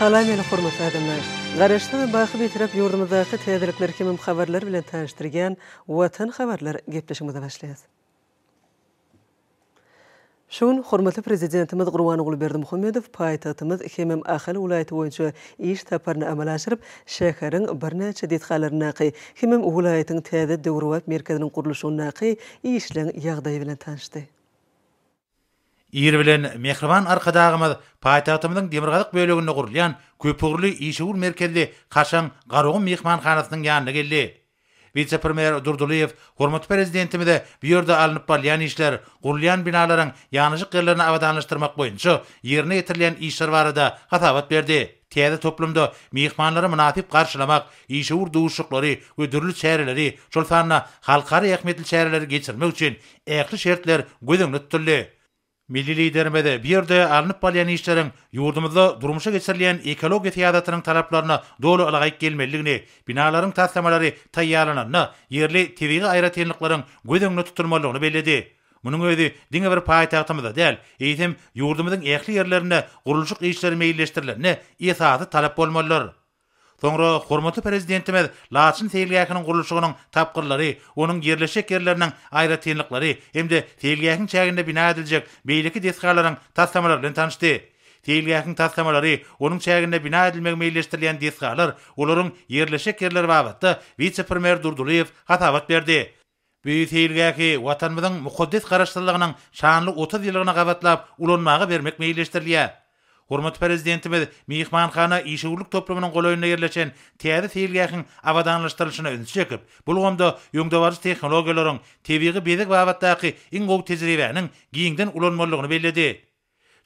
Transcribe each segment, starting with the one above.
Salam eli hormat edenler. Garaşta ve bayxı bitirip yurdumuzdaki tedirikler kimim haberler bilen tanıştırgen vatan haberler gepleşimizde başlayaz. Şun hormatly prezidentimiz Gurwan Ugly Berdi Muhammedow paýtatymyz Hemem Ahal ulaýaty boýunça iş taparyny amalaşyryp, şäheriň bir näçe detgalaryny näki, Hemem ulaýatyň täze döwürwat merkezini gurulşyny näki işleň ýagdaýy bilen tanışdy. Ýer bilen mehriban arkadağymyz paýtagymyzyň demirgalyk bölegini gurulýan köpürli işewul merkezli garşan garagym mehmanhanasynyň ýanyna geldi. Vitse premier Durduliyev hormat prezidentimi de bu ýerde alınıp barýan işler gurulýan binalaryň ýanyşyk ýerlerini awadanlaşdyrmak boýunça ýerine ýetirilen işler barada hatawat berdi. Täze toplumda mehmanlary munatip garşylamak, işewur duşuklary we dürli çäreleri, şol sanna halkara ýakmetli çäreleri geçirmek üçin ähli şertler gödünlütdi. Milli liderime bir de alınıp balyan işlerin yurdumuzda durmuşa geçirleyen ekologi teyadatının taraflarına doğru alagayk gelmeliğine, binaların taslamaları tayyalanına yerli tevigi ayratiyenlikların gözünlü tutturmalığını belledi. Munun öýdi, diňe bir paýtagtymyz däl. Eýtim, ýurdumyň ähli ýerlerine guruluşyk işleri meýilleşdirilmeli, ýa talap bolmalydyr. Sonra hormatly prezidentimiz Laçyn Teýlgäkiniň gurulşygynyň tapgyrlary, onuň yerleşik ýerleriniň aýra tenlikleri, hemde Teýlgäkiniň çägine bina ediljek beýleki desgalaryň taslamalary bilen tanyşdy. Teýlgäkiniň taslamalary onuň çägine bina edilmek meýilleşdirilýän desgalar, olaryň yerleşik ýerleri wagtda Wiçi Premier Durdulyev hatawat berdi. Bu Teýlgäki watanmyň mukaddes garaşdyrlygynyň şanly 30 ýylygyna gabatlap ulanmagy bermek meýilleşdirilýär. Hormat prezidentimiz Mihman Khana işçilik toplumunun ýerleşen täze teýäri feýilgäkin awadanlaşdyrylşyna üns çekip, bu gowda ýöngdewarj technologiýalaryň tebigi bezek wagtdaky iň gowy tejribäniň giňden ulanmalygyny bellädi.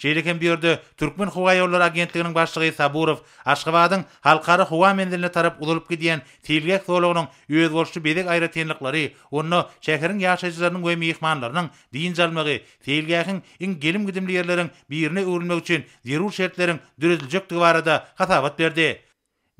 Şeýleken bir ýerde Türkmen howa ýollar agentliginiň başlygy Saburow Aşgabadyň halkara howa mendilini tarap ulanyp gidýän tiýlgek dolugynyň ýöz bolşy bedeg aýra tenlikleri, onuň şäheriň ýaşajylarynyň we mehmanlarynyň diýin jalmagy, tiýlgekiň iň gelim gidimli ýerleriniň birine öwrülmek üçin zerur şertleriň düzüljekdigi barada hasabat berdi.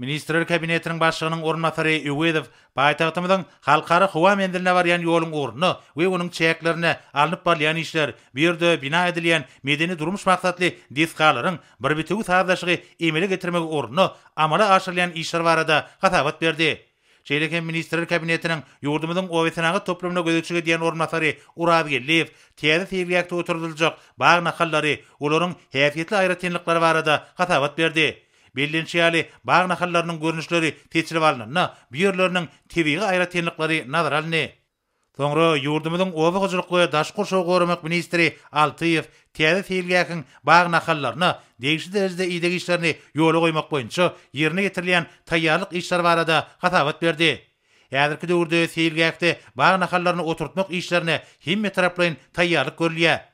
Ministrler kabinetiniň başlygynyň ornatary Ügedew paýtagtymyň halkary howa mendiline barýan ýolun ornuny we onuň çäklerini alyp barýan işler bu ýerde bina edilýän medeni durmuş maksatly diskalaryň bir bitigi sahadaşygy emele getirmek ornuny amala aşyrylan işler barada gatawat berdi. Şeýleken ministrler kabinetiniň ýurdumyň owetnagy toplumyna gödükçüge diýen ornatary Urad Gelliw täze feýriýakda oturduljak bagna hallary olaryň häfiýetli aýratynlyklary barada gatawat berdi. Bellenşi ýaly bag nahallarynyň görnüşleri täsirip alyn. bu ýerleriniň täbigi aýra tenlikleri nazar alyn. Soňra ýurdumyň owa gyjylyk we daşgyr şow gorumak ministri Altyev täze täýilgäkin bag nahallaryna degişli derejede ýetgi işlerini ýola goýmak boýunça ýerine getirilen taýýarlyk işler barada hatawat berdi. Häzirki döwürde täýilgäkde bag nahallaryny oturtmak işlerine himme taraplaryň taýýarlyk görilýär.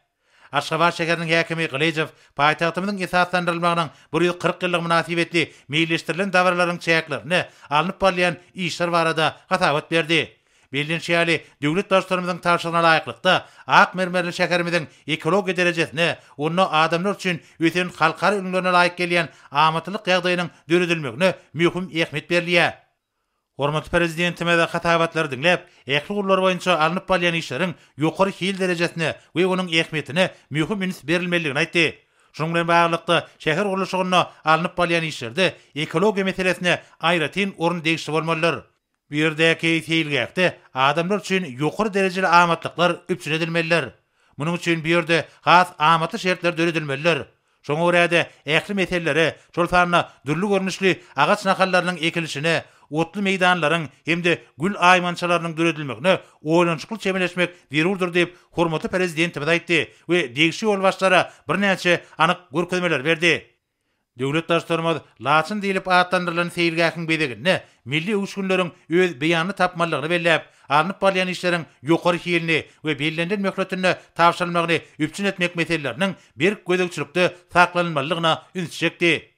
Aşgabat şäheriniň häkimi Gleýjew paýtagtymyň esaslandyrylmagynyň 140 ýyllyk münasibetli milliýetçiligiň dowrlaryň çäklerini alnyp barlaýan işler barada gatawat berdi. Bildin şeýle döwlet daşlarymyzyň taýşyna laýyklykda ak mermerli şäherimiziň ekologi derejesini, onu adamlar üçin ýeten halkara ünlerine laýyk gelýän amatlyk ýagdaýynyň döredilmegini möhüm ähmiýet berilýär. Hormatly prezidentime da xatawatlar dinlep, ekli gurlar boýunça alınıp bolýan işleriň ýokary hil derejesine we onuň ähmetine möhüm üns berilmeligini aýtdy. Şoňlaryň baýlygda şäher gurluşygyna alınıp bolýan işlerde ekologiýa meselesine aýratyn orun degişi bolmalar. Bir deki, käýt hilgäkde adamlar üçin ýokary derejeli amatlyklar üpsüne edilmeliler. Munyň üçin bu ýerde has amaty şertler döredilmeler. Şoňa görä de ähli meselelere, dürli görnüşli agaç ekilişine, otlu meydanlaryň hemde gül aýmançalarynyň döredilmegine oýlanyşykly çemeleşmek zerurdyr diýip hormaty prezident bilen aýtdy we degişi ol başlara birnäçe anyk görkezmeler berdi. Döwlet daşdarmad laçyn diýilip aýtandyrylan seýilgäkin bedegini milli uçgunlaryň öz beýanyny tapmalygyny bellep, anyk parlamentiň işleriniň ýokary hyýelini we bellendirilmiş möhletini tapşyrmagyny üpçin etmek meselelerini bir gözegçilikde saklanmalygyna üns çekdi.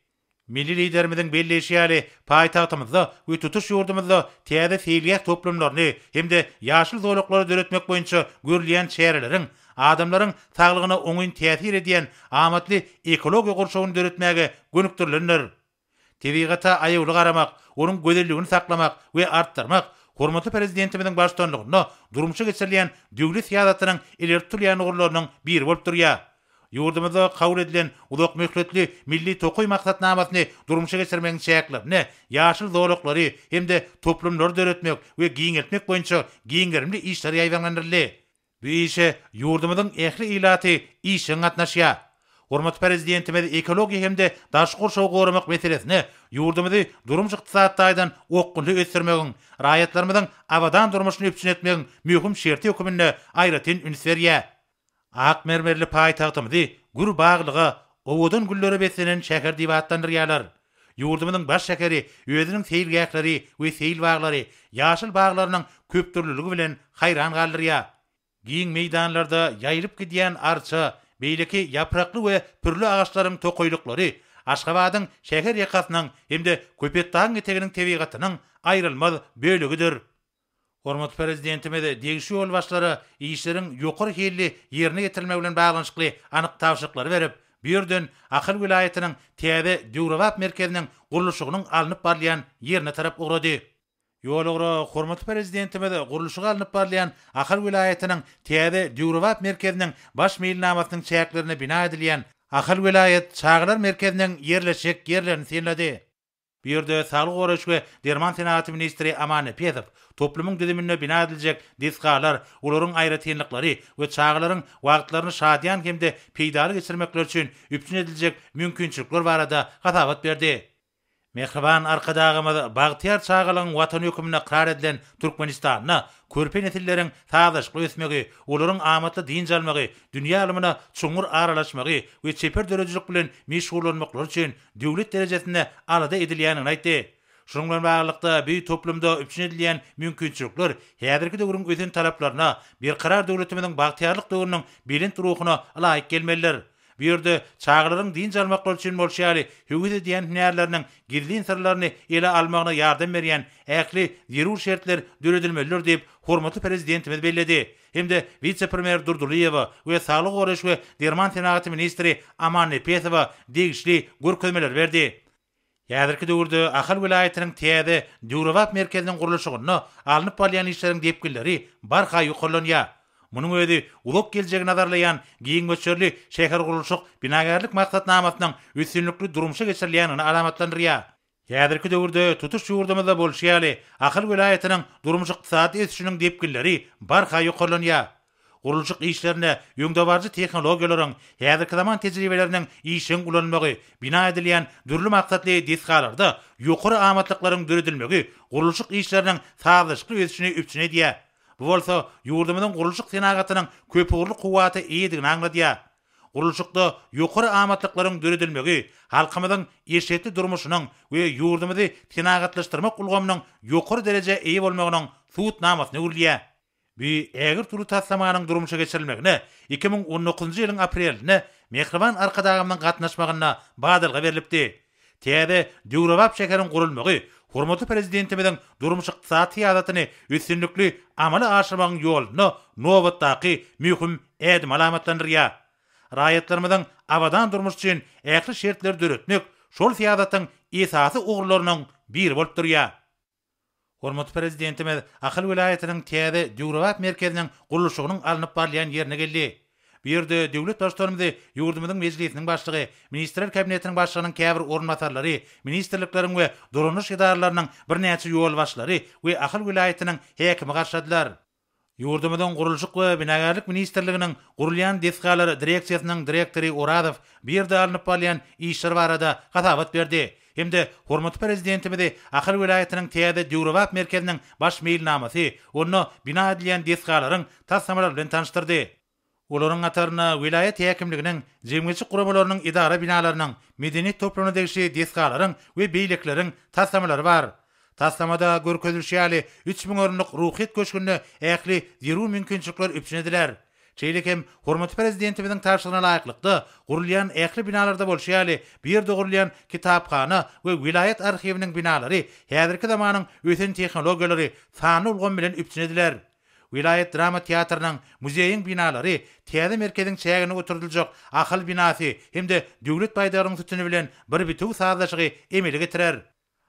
Milli liderimizin belli işiyali payitahtımızda ve tutuş yurdumuzda teyze seyliyek toplumlarını hem de yaşlı zorlukları dörütmek boyunca görülen çeyrelerin adamların sağlığına onun tesir ediyen amatli ekoloji kurşoğunu dörütmege gönüktürlünür. Tevigata ayı ulu aramak, onun gödürlüğünü saklamak ve arttırmak, Hormatly prezidentimiziň başdanlygyna durmuşa geçirilýän döwlet siýasatynyň ileri tutulýan ugurlarynyň bir bolup durýar. Yurdumuzda qabul edilen uzoq möhletli milli toqoy maqsadnamasyny durmuşa geçirmek şeýle, ne ýaşyl zorluklary hem de toplumlary döretmek we giňeltmek boýunça giňerimli işleri ýaýlandyrdy. Bu işe ehli ähli ilaty işiň gatnaşýa. Hormatly prezidentimiz ekologiýa hem de daşgyr şow gorumak meselesini yurdumyzy durmuşa gatnaşdyrmagyň, okuwçylary ösdürmegiň, raýatlarymyň awadan durmuşyny üçin etmegiň möhüm şertiýokmyny aýratyn Ak mermerli pay tahtam di gür baglyga owodan güllere betsenen şäher diwa attandyrýarlar. Ýurdumynyň baş şäheri, öýüniň teýil gäklary we teýil baglary, ýaşyl baglarynyň köp türlüligi bilen haýran galdyrýar. Giň meýdanlarda ýayryp gidýän arça, beýleki ýapraqly we pürli agaçlaryň toqoyluklary, Aşgabadyň şäher ýakasynyň hemde köpetdäň etegining tebigatynyň aýrylmaz bölegidir. Hormat prezidentime de degişi ol başlary işleriň ýokur hilli ýerine getirilmegi bilen baglanşykly anyk tapşyrykly berip, Birden Akhil vilayetinin Tiyade Dürovap merkezinin kuruluşuğunun alınıp barlayan yerini tarap uğradı. Yol uğra Hormat Prezidentime de kuruluşuğu alınıp barlayan Akhil vilayetinin Tiyade Dürovap merkezinin baş meýilnamasynyň çäklerini bina edilyen Akhil vilayet çağırlar merkezinin yerleşik yerlerini sinledi. Bir ýerde Saglyk we derman senaraty ministri Amani Pedov toplumun düzümine bina edilecek diskalar, ularyň aýry tenlikleri we çaýlaryň wagtlaryny şadyan peydali peýdary geçirmekler üçin üpçün ediljek mümkinçilikler barada gatawat berdi. Mehriban arkadağıma Bağtiyar çağılığın vatan hükümüne karar edilen Türkmenistan'ı, körpe netillerin tadaş qoyutmagy, ulurun amatly din jalmagy, dünýä alymyna çuňur aralaşmagy we çeper derejelik bilen meşgullanmaklar üçin döwlet derejesinde alada edilýänini aýtdy. Şoňa bilen baglykda bir toplumda üçin edilýän mümkinçilikler häzirki döwrüň özüň talaplaryna bir karar döwletimiziň bagtyarlyk döwrüniň bilin ruhuna laýyk gelmeler. Bu ýerde çağırdyryň din jarmak bolşyny bolşary, hügüde diýen hünärläriniň girdiň sirlerini ele almagyna yardım berýän ähli zerur şertler döredilmelidir diýip hormatly prezidentimiz bellädi. Hem de vitse premier Durduliyeva, we sağlyk goraş we derman tenagaty ministri Amanne Petova degişli gurkömeler berdi. Ýa-derki döwürde Ahal welaýetiniň täze Durowap merkezini gurulşygyny alnyp bolýan işleriň depkilleri barha ýokullanýar. Munun öýdi ulak geljegi nazarlayan, giň göçerli şäher guruluşyk binagärlik maksatnamasynyň üstünlükli durumşa geçirilýänini alamatlandyrýar. Häzirki döwürde tutuş ýurdumyzda bolşy ýaly, Ahyl welaýatynyň durmuş ykdysady ýetişiniň bar barha ýokalanýa. Guruluşyk işlerine ýöngdewarjy technologiýalaryň häzirki zaman tejribeleriniň işin ulanmagy, bina edilýän dürli maksatly diskalarda ýokary amatlyklaryň döredilmegi guruluşyk işleriniň sazlaşyk ýetişini üçin edýär. Bolsa yurdumynyň guruluşyk senagatynyň köpügürli quwaty edigini aňladý. Guruluşykda ýokary amatlyklaryň döredilmegi halkymyň ýeşetli durmuşynyň we yurdumyny tenagatlaşdyrmak ulgamynyň ýokary derejede eý bolmagynyň suwut namasyny öwrüldi. Bu äger turu taslamanyň durmuşa geçirilmegine 2019-njy ýylyň aprelini mehriban arkadaşymyň gatnaşmagyna baýdalga berilipdi. Täze Döwrewap şäherin gurulmagy Hormatly prezidentimiziň durmuş ykdysady ýadatyny üstünlikli amaly aşyrmagyň ýoluny nowat taqy möhüm ädim alamatlandyrýa. Raýatlarymyň awadan durmuş üçin ähli şertler döretmek şol ýadatyň esasy ugrularynyň bir bolup durýar. Hormatly prezidentimiz Ahal welaýatynyň täze döwlet merkeziniň gurulşygynyň alnyp barlayan ýerine geldi. Bu ýerde döwlet daşlarymyzy ýurdumyzyň mejlisiniň başlygy, ministrler kabinetiniň başlygynyň käbir ornatarlary, ministrlikleriň we dolanyş edaralarynyň birnäçe ýol başlary we ahal welaýetiniň häkimi garşadylar. Ýurdumyzyň gurulşyk we binagarlyk ministrliginiň gurulýan dehgalar direksiýasynyň direktori Uradow bu ýerde alnyp bolan işler barada gatawat berdi. Hemde hormatly prezidentimizi Ahal welaýetiniň täze döwrewap merkeziniň baş meýilnamasy, onu bina edilen dehgalaryň tassamalary bilen tanıştırdy. Görün ataryna vilayet häkimligining jemgirtçi guramalarynyň idara binalarynyň medeni degişi desgalaryny we beyliklerin taslamalary bar. Taslamada görkezilýän 3000 örenlik ruhiet köşkünni ekli ziru mümkinçilikler öçün ediler. Şeýle hem hormatly Prezidentimiziň tarşygyna laýyklykda binalarda bolşy bir dogrulyan kitapxana we vilayet arhiwining binalary häzirki zamanyň iň tehnologiýalary fany bolan bilen öçün vilayet drama teatrynyň muzeýiň binalary, täze merkeziň çägini oturduljak ahal binasy hemde döwlet baýdarynyň sütüni bilen bir bitiw sazlaşygy emele getirer.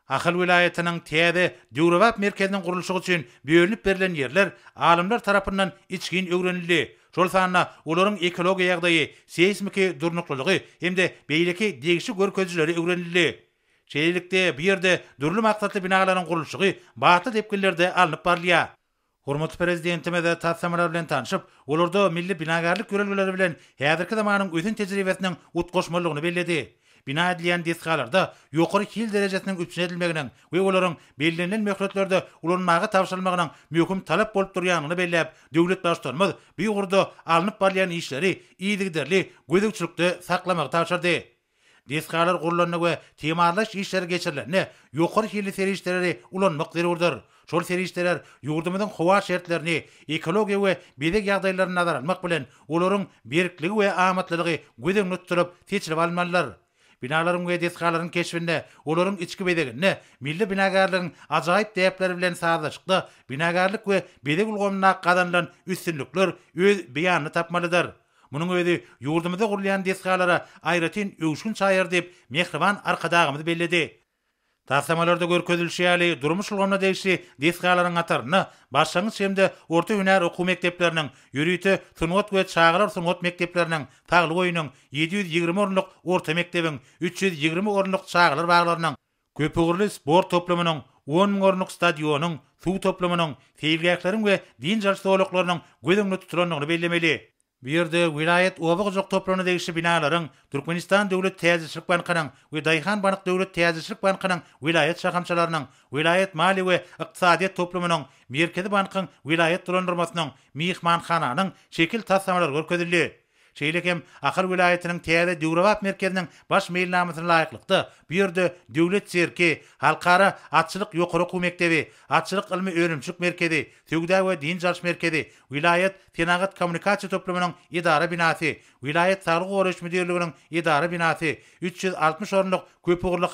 Ahal vilayetiniň täze döwrewap merkeziniň gurulşygy üçin bölünip berilen yerler alimler tarapyndan içgin öwrenildi. Şol sanna olorun ekologiya ýagdaýy, seismiki hemde beýleki degişi görkezleri öwrenildi. Şeýlikde bu ýerde durly maksatly binalaryň gurulşygy baýta depkellerde alınıp barlýar. Hormat prezidentime de tatsamara bilen tanışıp, olurdu milli binagarlık görülgüleri bilen heyadırkı damanın uyzun tecrübesinin utkoşmalıgını belledi. Bina edilen diskalarda yukarı kil derecesinin üçün edilmeginin ve olurun belirlenil mekretlerde ulanmağı tavşalmağının mühküm talep bolp duruyanını belleyip, devlet başlarımız bir yukurdu alınıp barlayan işleri iyidik derli, gudik saklamağı Deskalar gollanna gwe temarlaş işler geçirle ne yokur hili serişterleri ulan mıkdiri Şol Sol serişterler yurdumudun kovar şertlerini ekologi ve bedek yağdaylarına dar almak bilen uların berkli ve amatlılığı gudin nutturup seçil valmanlar. Binaların ve deskaların keşfinde uların içki bedekin milli binagarlığın acayip deyapler bilen sağda çıkta binagarlık ve bedek ulgomna kadanlan üstünlükler üstünlükler Munun öýdi ýurdumyzda gurulýan desgalara aýratyn öwşün çaýar diýip mehriban arkadaşymyzy bellädi. Taslamalarda görkezilşi ýaly durmuş ulgamna degişli desgalaryň atarna başlangy şemde orta hünär okuw mekdeplerini ýürüýti Tunwat we çağlar Tunwat mekdeplerini taýly goýunyň 720 orunluk orta mekdebiň 320 orunluk çağlar baglarynyň köpügürli sport toplumynyň 10000 orunluk stadionyň suw toplumynyň feýilgäklerin we din jarşy soglaklarynyň gödüňni bellemeli. Bu ýerde vilayet obuk jog toplanyşy degişi binalaryň Türkmenistan döwlet täzeçilik bankynyň we Daýhan banyk döwlet täzeçilik bankynyň vilayet şahamçalarynyň vilayet maly we ykdysady toplumynyň merkezi bankynyň vilayet dolandyrmasynyň mihmanhananyň şekil tasawwurlary görkezildi. Şeýlekem Akhyr vilayatynyň täze döwrewap merkeziniň baş meýilnamasyna laýyklykda bu ýerde döwlet serki, halkara açlyk ýokury okuw mektebi, ilmi öwrenmişlik merkezi, töwgüde we din jarş merkezi, vilayat tenagat kommunikasiýa toplumynyň idara binasy, vilayat sarg goraş müdirliginiň idara binasy, 360 ornuk köp ugurly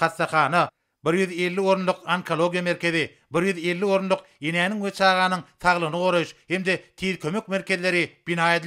150 ornuk onkologiya merkezi, 150 ornuk inanyň we çağanyň taglyny goraş, hem-de tir kömek merkezleri bina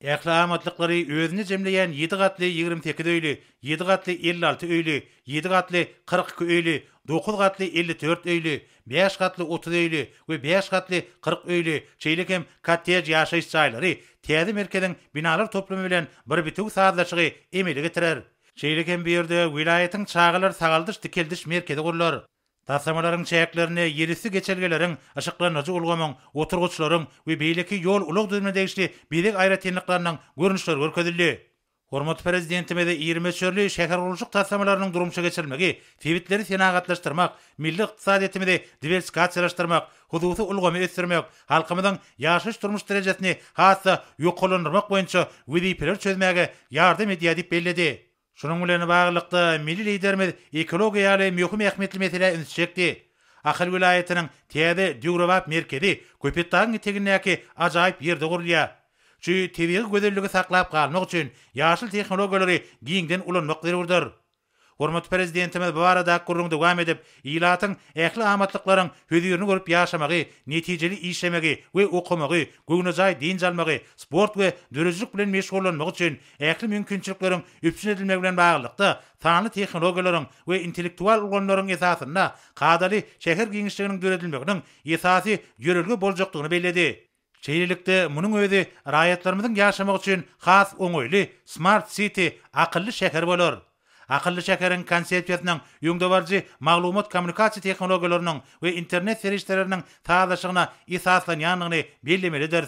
Ählamatlyklary özüni jemleýän 7 gatly 22 öýli, 7 gatly 56 öýli, 7 gatly 42 öýli, 9 gatly 54 öýli, 5 gatly 30 öýli we 5 gatly 40 öýli çeýlekem kottej ýaşaýyş saýlary täze merkeziň binalar toplamy bilen bir bitiw saýlaşygy emeli getirer. Çeýlekem bu ýerde wilayatyň çağalar sagaldyş dikeldiş merkezi gurlar. Tasarhmalaryň çäklerni, ýerisi geçelgelerin, aşaklaryň we ulgamyň, oturgyçlaryň we beýleki ýol ulug düzümini degişli birik aýratynlyklarynyň görnüşlerini görkezdirdi. Hormat de 20 çörlü şäher gurulşyk taslamalarynyň durmuşa geçirilmegi, tehniki senagatlaşdyrmak, milli ykdysadyýetimizi de laşdırmak, huzuusi ulgamy ösdürmek, halkymyň ýaşyş durmuş derejesini hasa ýokulandyrmak boýunça wylipy prior çözmäge ýardam edýädi diýip belledi. Şunun bilen baglykda milli liderimiz ekologiýa ýaly möhüm ähmiýetli mesele üns çekdi. Ahyl vilayatynyň Tiýede Dügrewap merkezi Köpetdaň tegindäki ajaýyp ýerde gurulýar. Çünki tebiýet gözelligi saklap galmak üçin ýaşyl tehnologiýalary giňden ulanmak zerurdyr. Hormat prezidentime bu arada gurrun dugam edip, ilatın ähli amatlıklaryň hüdürini görüp ýaşamagy, netijeli işlemegi we okumagy, gönüzay din sport we dürüzlik bilen meşgullanmak üçin ähli mümkinçiliklaryň üpsin edilmek bilen baglanykda, taýdan tehnologiýalaryň we intellektual ugrunlaryň esasyna gadaly şäher giňişliginiň döredilmegiň esasy ýörelgi boljakdygyny beldedi. Şeýlelikde munyň özi raýatlarymyzyň ýaşamagy üçin has oňoyly smart city, akylly şäher bolar. akıllı şekerin konsepsiyatının yungda varcı mağlumot kommunikasi teknologiyalarının ve internet serişlerinin tağdaşına isaslanyanını bildirmelidir.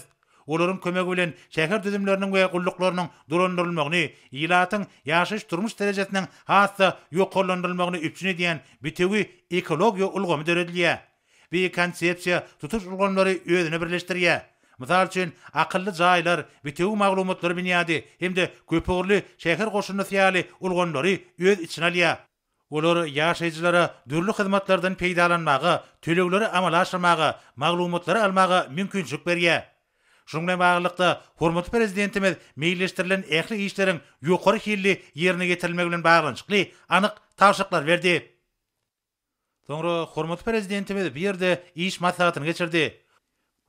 Olorun kömek bilen şehir düzümlerinin ve qulluklarının durundurulmagyny, ýylatyň ýaşaş durmuş derejesiniň hasa ýokurlandyrylmagyny üçin diýen bitigi ekologiýa ulgamy döredilýär. Bir konsepsiýa tutuş ulgamlary özüne birleşdirýär. Mazar üçin aqlly jaylar bitew maglumatlar binyady hem de köpörli şäher goşuny syaly ulgonlary öz içine alýa. Olar ýaşajylara dürli hyzmatlardan peýdalanmagy, tölewleri amala maglumatlary almagy mümkinçilik berýär. Şunga baglykda hormatly prezidentimiz meýilleşdirilen ähli işleriň ýokary hilli ýerine getirilmegi bilen baglanyşykly anyk tapşyrıklar berdi. Sonra hormatly prezidentimiz bir ýerde iş maslahatyny geçirdi.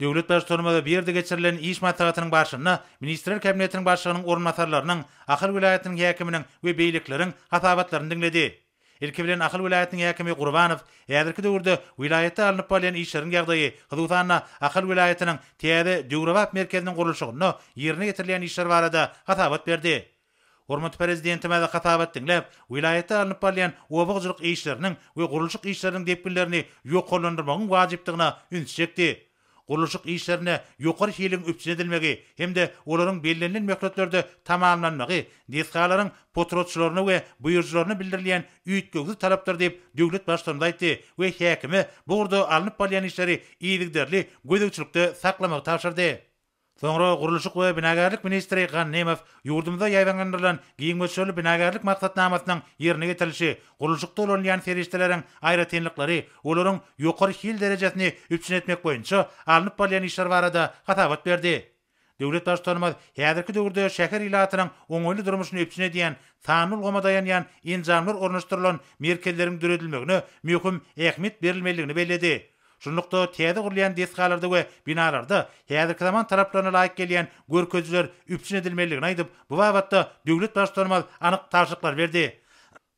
Döwlet başçylarynyň bir ýerde geçirilen iş matagatynyň başyna ministrler kabinetiniň başlygynyň ornatarlarynyň, Ahyl welaýatynyň häkiminiň we beýlikleriniň hasabatlaryny diňledi. Ilki bilen Ahyl welaýatynyň häkimi Gurbanow ýa-da döwürde welaýatda alınyp bolan işleriň ýagdaýy, hudutan Ahyl welaýatynyň täze döwrewap merkeziniň gurulşygyny ýerine getirilen işler barada hasabat berdi. Hormat prezidentime da hasabat diňläp, welaýatda alınyp bolan owagçylyk işleriniň we gurulşyk işleriniň depkinlerini ýokarlandyrmagyň wajypdygyna üns çekdi. Gurluşyk işlerine ýokary ýelin üçin edilmegi hemde olaryň bellenen möhletlerde tamamlanmagy, netijeleriň potretçilerni we buýurjylary bildirilýän uýyutgöri talaplar diýip döwlet başlygy aýtdy. We häkimi bu ýurdu alnyp ballanyşlary iýdiliklerli gowy ýagdaýda saklamak tapşyrdy. Sonra gurluşuk we binagarlyk ministri Gannemov yurdumda yaýwanlandyrylan giň möçüli binagarlyk maksatnamasynyň ýerine getirilýşi, gurluşuk tolanýan ferişdelerin aýry tenlikleri, olaryň ýokary hil derejesini üçin etmek boýunça alınıp barýan işler barada gatawat berdi. Döwlet taşdarma häzirki döwürde şäher ilatynyň oňoly durmuşyny üçin edýän sanul goma dayanýan inzamlar ornaşdyrylan merkezlerim döredilmegini möhüm ähmiýet berilmeligini Şunlukda tezi gurlayan deskalarda ve binalarda heyadir kadaman taraplarına layık geliyen gör közler üpçün edilmeliğine bu vavatta devlet başlarmaz anıq tarşıklar verdi.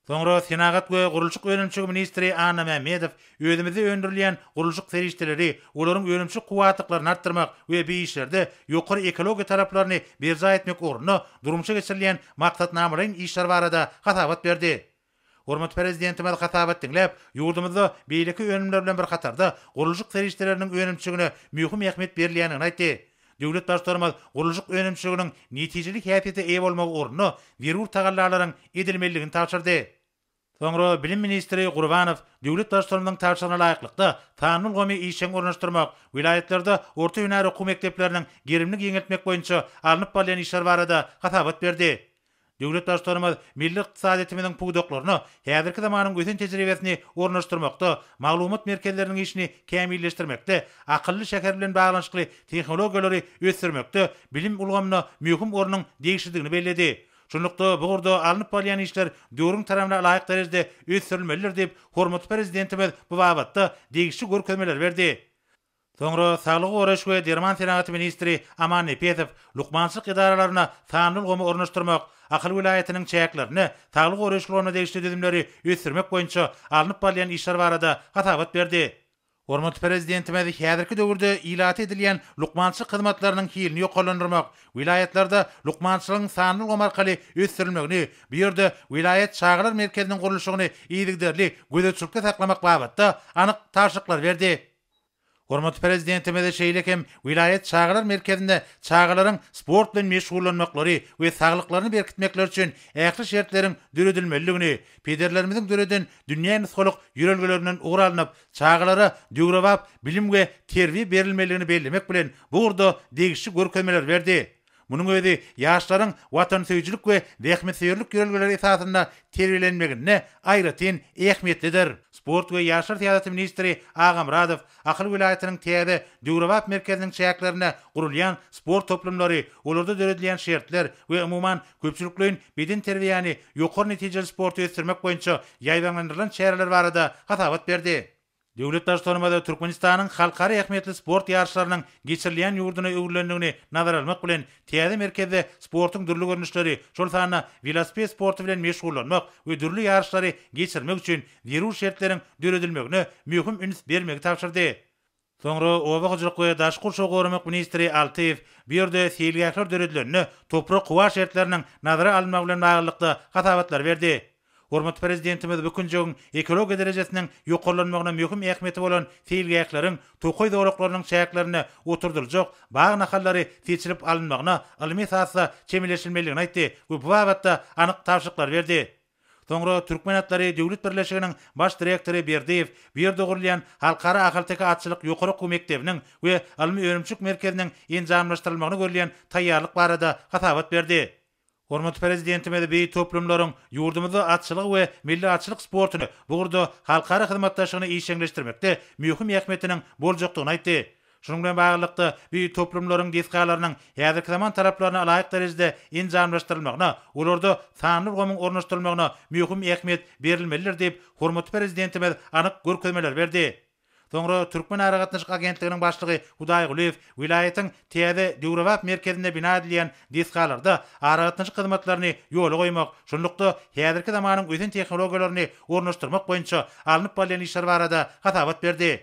Sonra Senagat ve Gurulçuk Önümçük Ministri Anna Mehmedov özümüzü öndürülen Gurulçuk seriştirleri onların önümçük kuvatıklarını arttırmak ve bir işlerde yukarı ekologi taraflarını berza etmek uğruna durumçuk esirleyen maksat namırın işler var adı verdi. Hormat prezidenti mal hatabat dinlep, yurdumuzda beýleki önümler bilen bir qatarda guruljyk ferişteleriniň önümçügine möhüm ähmiýet berilýänini aýtdy. Döwlet başçylarymyz guruljyk önümçüginiň netijeli häpiýete ýa bolmagy ornuna berur tagallarlaryň edilmeligini tapşyrdy. Soňra bilim ministri Gurbanow döwlet başçylarynyň tapşyrmasyna laýyklykda tanul gömi işeň ornaşdyrmak, vilayetlerde orta ýönäri okuw mekdepleriniň gerimlik ýeňiltmek boýunça alınıp barýan işler barada hatabat berdi. Döwlet daşlarymyz milli iqtisadiyatymyzyň pugdoklaryny häzirki zamanyň güýçli tejribesini ornaşdyrmakda, maglumat merkezleriniň işini kämilleşdirmekde, akylly şäher bilen baglanyşykly tehnologiýalary ösdürmekde bilim ulgamyna möhüm ornyň degişdigini belledi. Şunlukda bu gurda alınıp baliyan işler dörün taramla layık derecede üstürülmeliler deyip Hormut Prezidentimiz bu vabatta degişli gör berdi. Sonra Sağlıq Oraş ve Derman Senatı Ministri Amani Petip, Lukmansık idaralarına tanrıl gomu ornuşturmak, Akıl vilayetinin çayaklarını, Sağlıq Oraş kloruna değişti düzümleri üstürmek boyunca alınıp balayan işler var adı hatabat verdi. Ormut Prezidenti Mezi Hedirki Dövürde ilat edilyen Lukmansık kizmatlarının kiyilini yok olundurmak, vilayetlerde Lukmansılın sanrıl gomar kali bir yörde vilayet çayaklar merkezinin kuruluşu ni, Hormatly prezidentime de şeýlekem vilayet çağılar merkezinde çağılaryň sport bilen meşgullanmakları we saglyklaryny berkitmekler üçin ähli şertleriň düredilmeligini, federalizmiň düreden dünýä nysgolyk ýörelgeleriniň ugralynyp çağılary düwrewap bilim we terbiýe berilmeligini bellemek bilen bu urda degişli görkemeler berdi. Munun öýdi ýaşlaryň watan söýjülik we rehmetsiýerlik ýörelgeleri ýetatynda terbiýelenmegine aýratyn ähmiýetlidir. sport we yaşyl tiyadat ministri Agam Radov Akhyl vilayatynyň täze döwrewap merkeziniň şäherlerine gurulýan sport toplumlary, olarda döredilýän şertler we umumyň köpçülüklüň beden terbiýasyny ýokary netijeli sporta ýetirmek boýunça ýaýlanýan şäherler barada hatabat berdi. Döwlet daş tanımada Türkmenistanyň halkara ähmiýetli sport ýarşlarynyň geçirilýän ýurduna öwrülendigini nazar almak bilen Tiýada merkezde sportyň dürli görnüşleri, şol sanda velosiped sporty bilen meşgullanmak we dürli ýarşlary geçirmek üçin zerur şertleriň döredilmegini möhüm üns bermegi tapşyrdy. Soňra Owa gyjyk we daş gurşu gormak ministri Altyev bir ýerde selgäkler döredilenini toprak howa şertleriniň nazara almak bilen maglykda hatawatlar berdi. Hormat prezidentimiz bu gün joň ekologiýa derejesiniň ýokarlanmagyna möhüm ähmiýeti bolan feýilgäklerin tokoý dowruklarynyň çäklerini oturduljak bag nahallary seçilip alynmagyna ilmi sahasa çemeleşilmeligini aýtdy. Bu wagtda anyk tapşyrýklar berdi. Soňra Türkmen atlary döwlet birleşiginiň baş direktory Berdiýew bir dogurlyan halkara ahyrtaky atçylyk ýokary okuw mekdebiniň we ilmi öwrenmeçlik merkeziniň enjamlaşdyrylmagyny görlýän taýýarlyk barada hasabat berdi. Hormat prezidenti mede bey toplumlaryň ýurdumyzda açylyk we milli açylyk sportuny bugurda halkara hyzmatdaşlygyny işleňleşdirmekde möhüm ähmiýetiniň boljakdygyny aýtdy. Şunun bilen baglykda bir toplumlaryň gysgalarynyň ýa-da zaman taraplaryna alaýyk derejede injamlaşdyrylmagyna, olarda sanly gomun ornaşdyrylmagyna möhüm ähmiýet berilmelidir diýip hormat prezidentimiz anyk görkezmeler berdi. Sonra Türkmen Ara Agentliginiň başlygy Hudaý Gulyev vilayatyň Täze Döwrewap merkezinde bina edilen diskalarda Ara Gatnaşyk hyzmatlaryny ýoly goýmak, şonlukda häzirki zamanyň üýtgen tehnologiýalaryny ornaşdyrmak boýunça alnyp barýan işler barada hatabat berdi.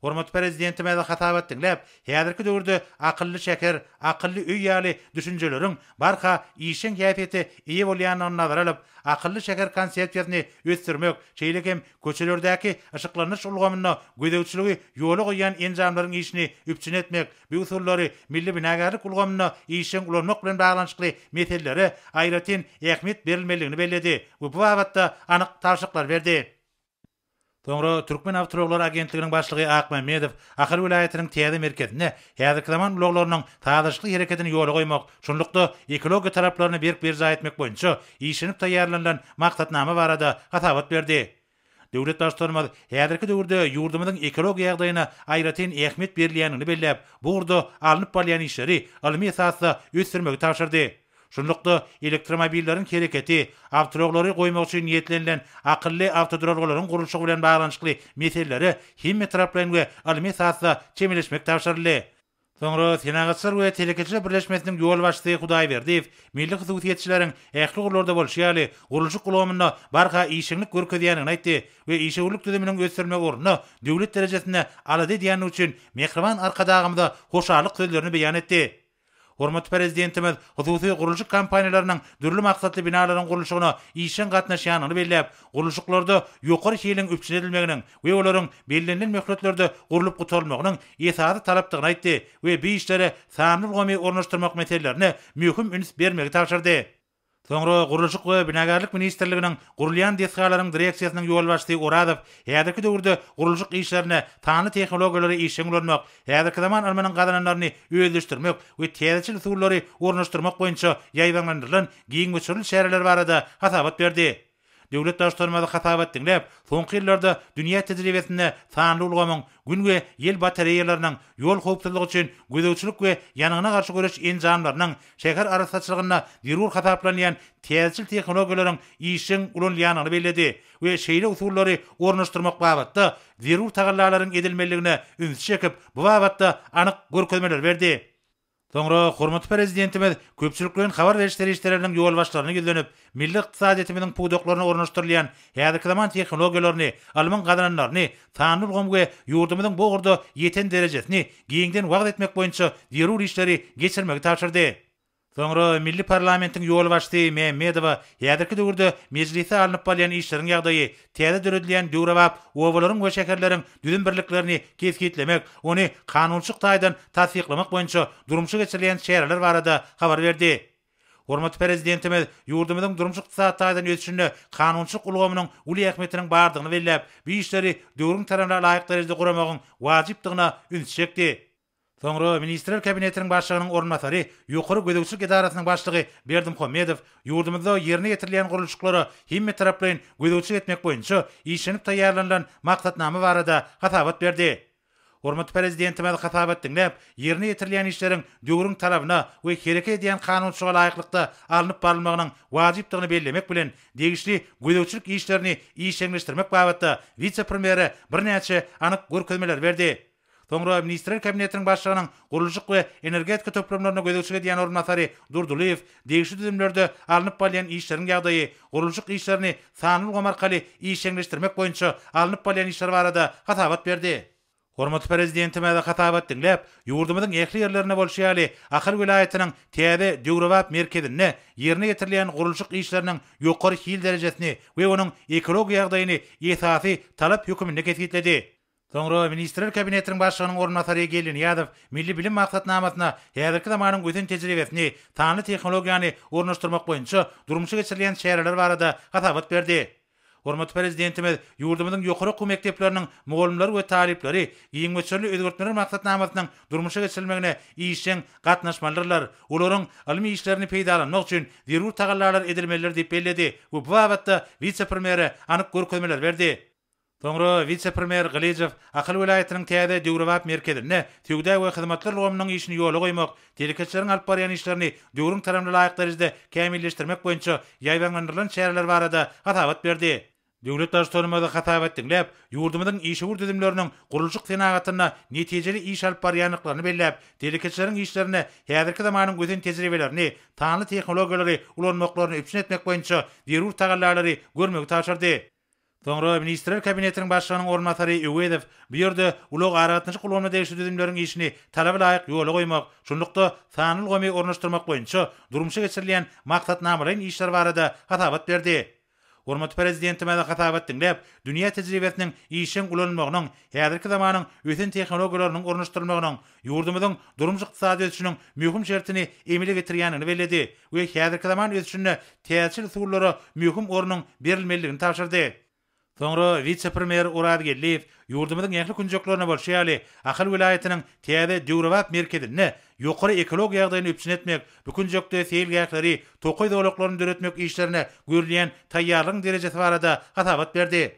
Hormatly prezidentim, ýa-da hata berdiňizler. Häzirki döwürde akylly şäher, akylly öý ýaly düşünjeleriň barha işiň kaýfiýeti iýe bolýan ony nazar alyp, akylly şäher konsepsiýasyny ösdürmek, çeýlekem köçelerdäki ýaşaklanyş ulgamyny güýdäwçiligi ýoly goýan enjamlaryň işini üpçün etmek, bu usullary milli binagarlyk ulgamyny işiň ulanyk bilen baglanyşykly metelleri aýratyn ähmiýet berilmeligini bellädi. Bu wagtda anyk tapşyryklar berdi. Sonra Türkmen Avtoroglar Agentliginiň başlygy Akman Medew Akhir vilayatynyň täze merkezine häzirki zaman uloglarynyň taýdaryşly hereketini ýol goýmak, şonlukda ekologiýa taraplaryny berip berzä etmek boýunça işinip taýýarlanan maksatnama barada gatawat berdi. Döwlet daşdyrmaz häzirki döwürde ýurdumyň ekologiýa ýagdaýyna aýratyn ähmiýet berilýänini bellep, bu ýurdu alnyp bolýan işleri almy esasda ösdürmegi Şunlukda elektromobillerin kereketi, avtrogları koymak için niyetlenilen akıllı avtodrogların kuruluşu bilen bağlanışıklı meselleri himme traplayan ve alime saatsa çemileşmek tavşarlı. Sonra Senagatsar ve Telekeçiler Birleşmesinin yol başlığı Kuday Verdiyev, milli hızlı ehli kurlarda bol şiali, kuruluşu kulağımına barqa işinlik görkü diyanına itti ve işe uluk düzeminin gösterme oranına devlet derecesine aladı diyanına uçun mekriban arka hoşarlık sözlerini beyan etti. Hormat prezidentimiz hususy guruluş kampaniýalarynyň dürli maksatly binalaryň guruluşyna işin gatnaşýanyny bellep, guruluşlarda ýokary şeýleň üpçiledilmeginiň we olaryň belirlenen möhletlerde gurulyp gutarmagynyň ýetady talapdygyny aýtdy we bu işlere sanly gömi ornaşdyrmak meselelerini möhüm üns bermegi tapşyrdy. Sonra gurulşuk we binagarlyk ministrliginiň gurulýan desgalaryň direksiýasynyň ýolbaşçysy Uradow häzirki döwürde gurulşuk işlerini taýyny tehnologiýalary işe gönderilmek, häzirki zaman almanyň gadanlaryny öýüldürmek we täzeçil suwlary ornaşdyrmak boýunça ýaýlanýan giň güýçli şäherler barada hasabat berdi. döwlet daşdyrmady hatap etdiňler. Soňky ýyllarda dünýä tejribesinde sanly ulgamyň günge ýyl batareýalarynyň ýol howpsuzlygy üçin gözegçilik we ýanyňyna garşy göreş enjanlarynyň şäher arasatçylygyna zerur hataplanýan täzil tehnologiýalaryň işiň ulanýanyny bellädi we şeýle usullary ornaşdyrmak babatda zerur tagallarlaryň edilmeliligine ünsi çekip bu babatda anyk görkezmeler berdi. Sonra hormatly prezidentimiz köpçülükden habar berişleri işlerinin ýol başlaryny güldenip, milli iqtisadiýetimiziň pudoklaryny ornaşdyrylan häzirki zaman tehnologiýalaryny, almyň gadanlaryny, tanyp gömge ýurdumyzyň bu ýerde ýeten derejesini giňden wagt etmek boýunça derur işleri geçirmegi täsirde. Sonra Milli Parlamentin yol başlığı Mehmedova yadırkı dövürdü meclisi alınıp balayan işlerin yağdayı tiyada dörüdüleyen dövrevap ovaların ve şekerlerin düzün birliklerini keskitlemek, onu kanunçuk taydan tasdiklamak boyunca durumçu geçirleyen şehirler var adı haber verdi. Hormat prezidentimiz yurdumuzun durumçuk taydan ötüşünü kanunçuk ulgomunun uli ekmetinin bağırdığını verilip, bir işleri dövrün tarafına layıklarızda kuramağın vaciptığına ünsü çekti. Soňra министр kabinetiniň başlygynyň ornatary, ýokary gödäwçilik idarasynyň başlygy Berdim Hamedow ýurdumyzda ýerine ýetirilýän gurulşyklara himmi taraplaryň gödäwçilik etmek boýunça işinip taýýarlanan maksatnamy varada hatawat berdi. Hormat prezidenti mal hatawat dinläp, ýerine ýetirilýän işleriň döwrüň tarabyna we hereket edýän kanunçylyga laýyklykda alınıp barylmagynyň wajybdygyny bellemek bilen degişli gödäwçilik işlerini işeňleşdirmek babatda vice-premier bir Thongro, Ministerial Kabinetin Basraganin Qurulsuk ve energetika Toplamlorini Goyduksiga Diyan Orun Nathari Durduluyif, Degisi Dizimlerdi Alnip Balayan Iyishlarınin Yagdayi, Qurulsuk Iyishlarini Sanil Gomarkali Iyishenlishtirmek Boynchi Alnip Balayan Iyishlar Vara da Khatabat Berdi. Qurmati Prezidentime da Khatabat Dinglip, Yurdumidin Ekli Yerlerini Bolshiyali Akil Vilayetinin Teve Dugrovab Merkedini, Yerini Yatirlayan Qurulsuk Iyishlarınin Yokor Hiil Derecetini ve Onin Ekologi Yagdayini Esasi Talip Hukumini Soňra ministrler kabinetiniň başlygynyň ornatary gelin Ýadow milli bilim maksatnamasyna häzirki zamanyň gözüň tejribesini, taňy technologiýany ornaşdyrmak boýunça durmuşy geçirilýän şäherler barada gatnaşyk berdi. Hormat prezidentimiz ýurdumyzyň ýokary okuw mekdeplerini mugallymlary we taliplary giň geçirli ödürtmeler maksatnamasynyň durmuşy geçirilmegine iýişen gatnaşmalarlar, olaryň ilmi işlerini peýdalanmak üçin zerur tagallarlar edilmeler diýip bellädi. Bu wagtda vitse-premier anyk görkezmeler berdi. Sonra vicepremier Galijev Aqil vilayatining teyada Dugrovat merkezinde tiyugda va xizmatlar loğumining ishini yo'li qo'ymoq, delegatsiyaning alib borgan ishlarini Dugrun taramli loyiq darajada kamillashtirmak bo'yicha yayvanlandirilgan choralar borada berdi. Dugrun tash to'limada xatovat tinglab, yurdimining ish o'r tizimlarining qurilishiq sanoatini natijali ish alib borganliklarini bellab, delegatsiyaning ishlarini hozirgi zamonning o'zin tajribalarini, ta'lim texnologiyalari etmek bo'yicha zarur tag'allarlari Soňra ministrler kabinetiniň başlygynyň ornatary Ügedew bu ýerde ulag aratnaşy gulany degişdi düzümleriň işini talaby laýyk ýoly goýmak, şunlukda sanyl gömeg ornaşdyrmak boýunça durmuşa geçirilýän maksatnamalaryň işleri barada hatabat berdi. Hormat prezidenti mele hatabat dinläp, dünýä tejribesiniň işin ulanmagynyň, häzirki zamanyň ösen technologiýalarynyň ornaşdyrmagynyň, ýurdumyzyň durmuş ykdysady ösüşiniň möhüm şertini emele getirýänini belledi we häzirki zaman ösüşini täsir sugurlara möhüm ornyň berilmeliligini tapşyrdy. Sonra vice-premier Urar Gelliyev yurdumuzun yakli kuncaklarına bolşayali Ahal vilayetinin teyade Dürvap merkezini yukarı ekolog yağdayını üpsin etmek, bu kuncakta seyil gayakları tokoy doğruklarını dörütmek işlerine gürleyen tayyarlığın derejesi barada adı berdi.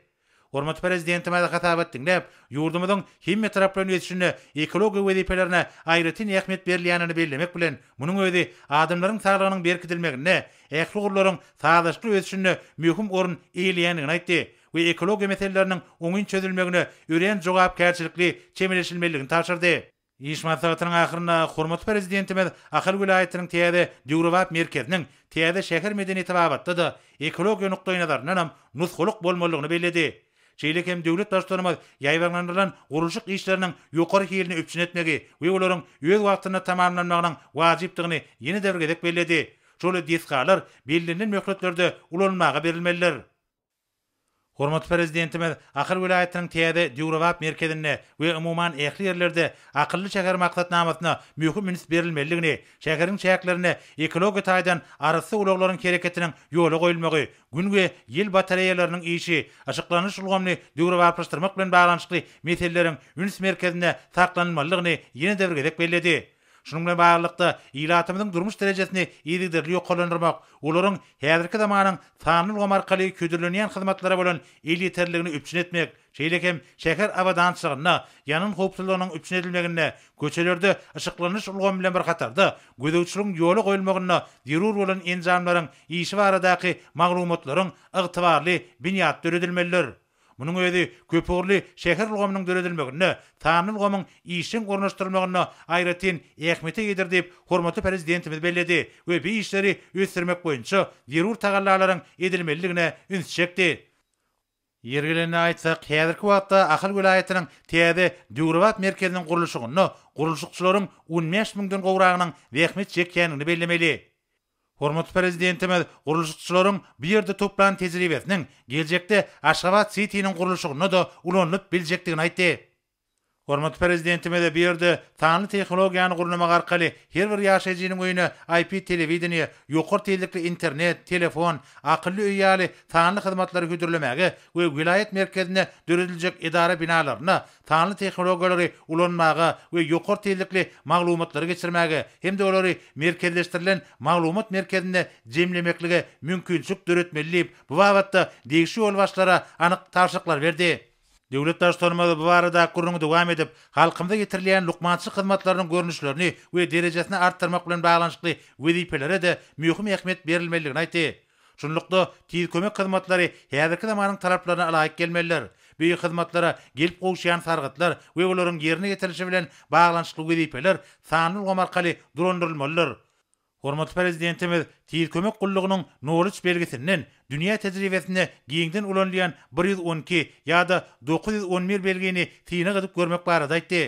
Hormat prezidentime de hatavat dinlep, yurdumuzun himmi taraplarının yetişini ekologi vedipelerine ayrıtin ehmet berliyanını belirlemek bilen, munyň ödi adamlaryň sağlığının berkidilmek ne, ekli kurların sağlaşkı yetişini mühüm orun eyliyanını naitdi. we ekologiya meselelerinin oňyň çözülmegine ýören jogapkärçilikli çemeleşilmeliligini taşyrdy. Iş maslahatynyň ahyryna hormat prezidentimiz Ahyr vilayatynyň täze Dürwap merkeziniň täze şäher medeniýeti babatda da ekologiýa nukdaý nazarynyň hem nuzhuluk bolmalygyny bellädi. Şeýle hem döwlet daşdarymyz ýaýbarlanylan guruluşyk işleriniň ýokary hiýelini öpçün etmegi we olaryň öz wagtyna tamamlanmagynyň wajybdygyny ýene döwrgedek bellädi. Şol diýskalar bellinin möhletlerde ulanmagy berilmeliler. Hormat prezidentime Akhir vilayatynyň täze Diýurawap merkezinde we umumyň ähli ýerlerde akyllı şäher maksatnamasyna möhüm minis berilmeligini, şäheriň çäklerini ekologiýa taýdan arysy ulaglaryň kereketiniň ýoly goýulmagy, gün we ýyl batareýalarynyň işi, aşyklanyş ulgamyny Diýurawap prezidentimiz bilen baglanyşykly meselelerin ünis merkezinde saklanmalygyny ýene-de bir gezek Şunun bilen baýlykda ýylatymyň durmuş derejesini ýerdirli ýokalandyrmak, olaryň häzirki zamanyň tanyl gomarkaly köderlenýän hyzmatlara bolan elýeterligini üçin etmek, şeýlekem şäher awadan çygyna, ýanyň howpsulygynyň üçin edilmegine, köçelerde ýaşyklanyş ulgam bilen bir gatarda, gödäwçiligiň ýoly goýulmagyna, dirur bolan enjamlaryň ýeşi baradaky maglumatlaryň ygtybarly binýat döredilmeler. Munun öýdi köpürli şäher gomunyň döredilmegine, taýmyl gomun işiň gurnaşdyrmagyna aýratyn ähmiýeti ýedir diýip hormaty prezidentimiz bellädi we bu işleri ösdirmek boýunça zerur tagallalaryň edilmeligine üns çekdi. Yergilerini aýtsak, häzirki wagtda Ahal welaýatynyň täze Dürwat merkeziniň guruluşyny guruluşçylaryň 15 000 gowragynyň wehmet çekýänini bellemeli. Hormat prezidentimiz qurulishchilaryň bu ýerde toplan келжекті geljekde Ashgabat City'nin quruluşyny да ulanlyp biljekdigini aýtdy. Gormut prezidentime de bir yerde tanı tehnologiyany gurnama garqaly her bir ýaşajynyň öýüne IP telewizioniýa, ýokur telikli internet, telefon, akylly üyali tanı hyzmatlary güdürlemäge ve vilayet merkezine döredilijek idara binalaryna tanı tehnologiýalary ulanmaga ve ýokur tellikli maglumatlary geçirmäge hem de olary merkezleşdirilen maglumat merkezine jemlemekligi mümkinçilik döretmeli. Bu wagtda degişi ýol anyk verdi. Döwlet daşlarymy bu barada gurrun dowam edip, halkymda ýetirilýän lukmançy hyzmatlarynyň görnüşlerini we derejesini artdyrmak bilen baglanyşykly wezipelere de möhüm ähmiýet berilmeliligini aýdy. Şunlukda tiýiz kömek hyzmatlary häzirki zamanyň taraplaryna alaýyk gelmeliler. Büyük hyzmatlara gelip goýşýan sargatlar we olaryň ýerine ýetirilişi bilen baglanyşykly wezipeler sanly gomarkaly durandyrylmalydyr. Hormatly prezidentimiz tiýil kömek gullugynyň belgisinin belgisinden dünýä tejribesine giňden ulanylan 112 ýa-da 911 belgini tiýine gidip görmek barada aýtdy.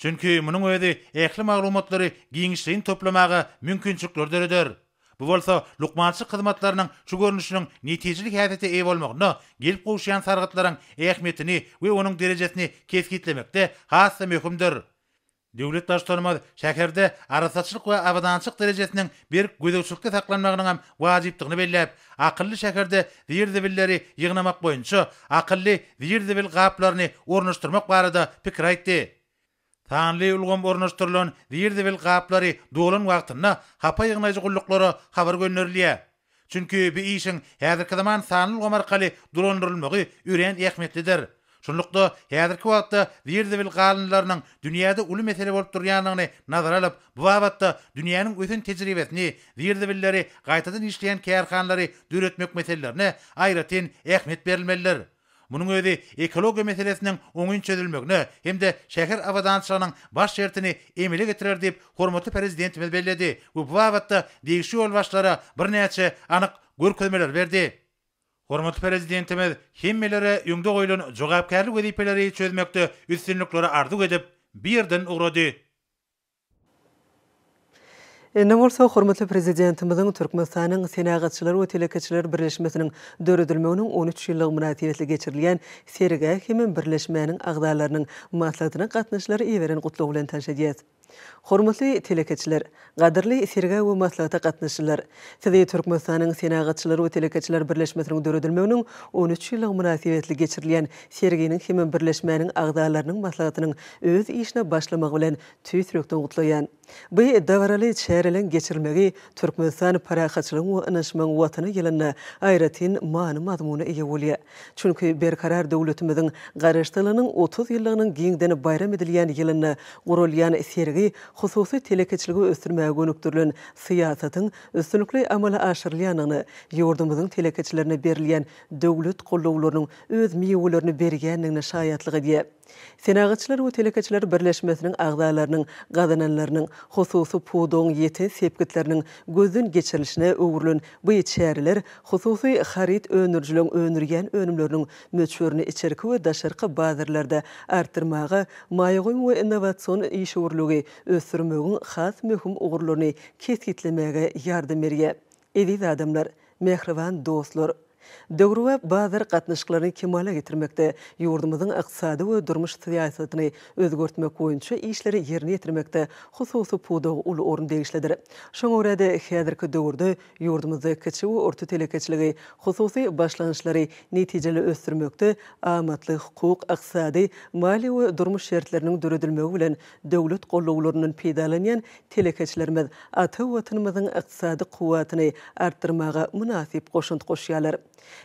Çünki munun öýdi ähli maglumatlary giňişliğin toplamagy mümkinçilikler döredir. Bu bolsa lukmançy hyzmatlarynyň şu görnüşiniň netijeli häzirde ýa-da bolmagyny, gelip goşýan sargatlaryň ähmetini we onuň derejesini keskitlemekde hasa möhümdir. Döwlet daşlarymy şäherde arasatçylyk we awadançylyk derejesiniň bir gödäwçilikde saklanmagynyň hem wajibdigini bellep, akyllı şäherde wirdibilleri ýygnamak boýunça akyllı wirdibil gaplaryny ornaşdyrmak barada pikir aýtdy. Tanly ulgam ornaşdyrylan wirdibil gaplary dolun wagtyna hapa ýygnajy gullukları habar gönderilýär. Çünki bir işin hädirki zaman sanly gomarkaly durandyrylmagy ýüren ähmetlidir. Şunlukda häzirki wagtda Wirdewil galynlarynyň dünýäde uly mesele bolup durýanyny nazara alyp, bu wagtda dünýäniň özüň tejribesini, Wirdewilleri gaýtadan işleýän käherhanalary döretmek meselelerini aýratyn ähmiýet berilmeliler. Munyň özi ekologiýa meselesiniň oňuň çözülmegine hem de şäher awadançylygynyň baş şertini emele getirer diýip hormatly prezidentimiz belledi. Bu wagtda degişli ol başlara bir näçe anyk görkezmeler berdi. Hormatly prezidentimiz himmelere yüngde goýulan jogapkärlik wezipeleri çözmekde üstünlikleri arzuw edip birden ugrady. Enne bolsa hormatly prezidentimiziň Türkmenistanyň senagatçylar we telekeçiler birleşmesiniň döredilmeginiň 13 ýyllyk munasibetli geçirilýän Serge Hemin birleşmäniň agdalarynyň maslahatyna gatnaşlary iýerin gutlaw bilen täşedýär. Hormatly telekeçiler, gadirli sergä we maslahata gatnaşylar, Sizi Türkmenistanyň senagatçylary we telekeçiler birleşmesiniň döredilmeginiň 13 ýyly münasibetli geçirilýän sergäniň hem birleşmäniň agdalarynyň maslahatynyň öz işine başlamagy bilen tüýsürekden gutlaýan. Bu edawrali çäreliň geçirilmegi Türkmenistan paraxatçylygy we anaşmagy watany ýelinä aýratyn maany mazmuny eýe bolýar. Çünki ber karar döwletimiziň garaşdylynyň 30 ýyllygynyň giňdeni bayram edilýän ýylyny gurulýan sergä ýagny hususy telekeçiligi ösdürmäge gönükdirilen syýasatyň üstünlikli amala aşyrylýanyny ýurdumyzyň telekeçilerine berilýän döwlet gollawlarynyň öz miýewlerini bergänligini şahatlyk edýär. Senagatçılar ve telekatçılar birleşmesinin ağdalarının, qadınanlarının, xususu pudon yetin sepkitlerinin gözün geçirilişine uğurlun bu içeriler, xususu xarit önürcülün önürgen önümlörünün möçörünü içerki ve daşarki bazirlerde artırmağı, mayoğun ve innovasyon iş uğurluğu ösürmüğün xas mühüm uğurlunu keskitlemeğe yardım edilir. Ediz adamlar, mehrivan dostlar, Döwrüwe bazar gatnaşyklaryny kemale getirmekde ýurdumyzyň ykdysady we durmuş syýasatyny özgörtmek boýunça işleri ýerine ýetirmekde hususy pudo ul orun degişledir. Şoňa görä de häzirki döwürde ýurdumyzda kiçi we orta telekeçiligi hususy başlanyşlary netijeli ösdürmekde amatly hukuk, ykdysady, mali we durmuş şertleriniň döredilmegi bilen döwlet gollawlarynyň peýdalanýan telekeçilerimiz ata watanymyzyň ykdysady quwwatyny artdyrmaga munasip goşunt goşýarlar.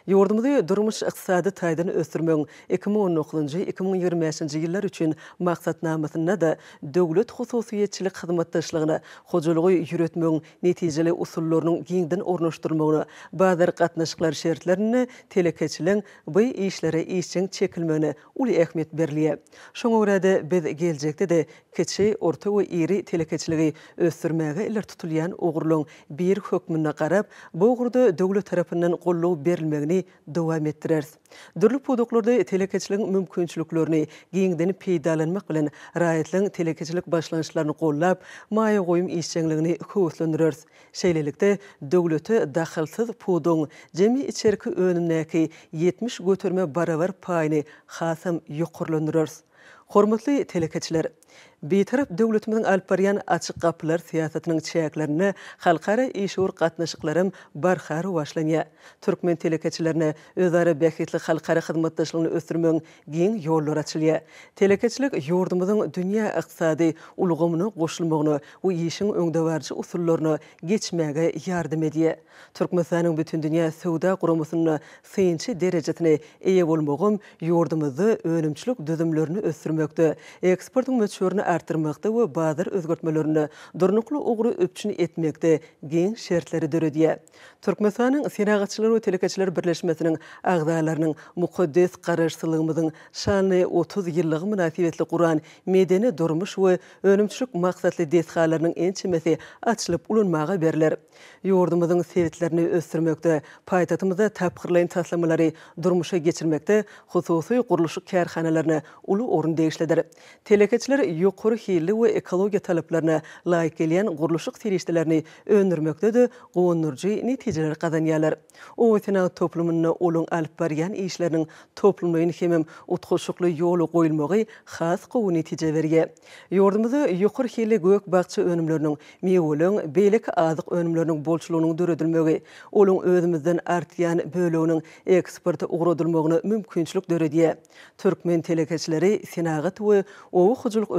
Yordumuzda durmuş iqtisadi taýdyny ösdürmegi 2019 2025-nji ýyllar üçin maksatnamasyna da döwlet hususiýetçilik hyzmatdaşlygyna hojulygy ýürütmegi netijeli usullaryny giňden ornaşdyrmagyny, bazar gatnaşyklar şertlerini telekeçilen bu işlere işçiň çekilmegini uly ähmiýet berilýär. Şoň öwrede biz geljekde de keçi orta we iri telekeçiligi ösdürmegi iler tutulýan ogurlyň bir hökmüne garap bu ogurda döwlet tarapyndan gollaw berilmegi bilmegini dowam etdirers. Dürlü puduklarda telekeçiliğin mümkünçülüklerini giyindini peydalanmak bilen rayetliğin telekeçilik başlanışlarını qollab, maya qoyum işçenliğini kuvuslanırırs. Şeylelikde, dövlütü daxilsiz pudun cemi içerki önümnəki 70 götürme baravar payini xasım yukurlanırırs. Hormatly telekeçiler, Bitirip döwletimiň alparyan açyk gapylar siýasatynyň çäklerini halkara işur gatnaşyklaryň barhary başlanýa. Türkmen telekeçilerini özara bäkitli halkara hyzmatdaşlygyny ösdürmegiň giň ýollar açylýa. Telekeçilik ýurdumyň dünýä ykdysady ulgamyny goşulmagyny we işiň öňdewärji usullaryny geçmäge ýardam edýär. Türkmenistanyň bütün dünýä söwda guramasyny synçy derejesine eýe bolmagym ýurdumyzy önümçilik düzümlerini ösürmekde. Eksportyň şörünü ertirmekde we bazır özgörtmelerini durnuklu uğru öpçini etmekde geň şertleri döredi. Türkmenistanyň senagatçylary we telekeçiler birleşmesiniň agdalarynyň mukaddes garaşsylygymyzyň şany 30 ýyllygy münasibetli Quran medeni durmuş we önümçülük maksatly desgalarynyň ençimesi açylyp ulunmaga berilir. Ýurdumyzyň sewitlerini ösdürmekde, paýtatymyzda täpkirlen taslamalary durmuşa geçirmekde, hususy gurluşy kärhanalaryny ulu orun degişledir. Telekeçiler yukarı hilli ve ekologiya taleplerine layik gelen kuruluşluk tiriştelerini öndürmekte de qonurji neticeler kazanyalar. O vetina toplumunu olun alp bergen işlerinin toplumluyun hemim utkuşuklu yolu koyulmağı xas qonu netice verge. Yordumuzu yukarı hilli gök bakçı önümlerinin miyolun belik azıq önümlerinin bolçulunun dörüdülmögi, olun özümüzden artiyan bölüğünün eksperti uğradılmogunu mümkünçlük dörüdiye. Türkmen telekeçleri sinagat ve ovu hujuluk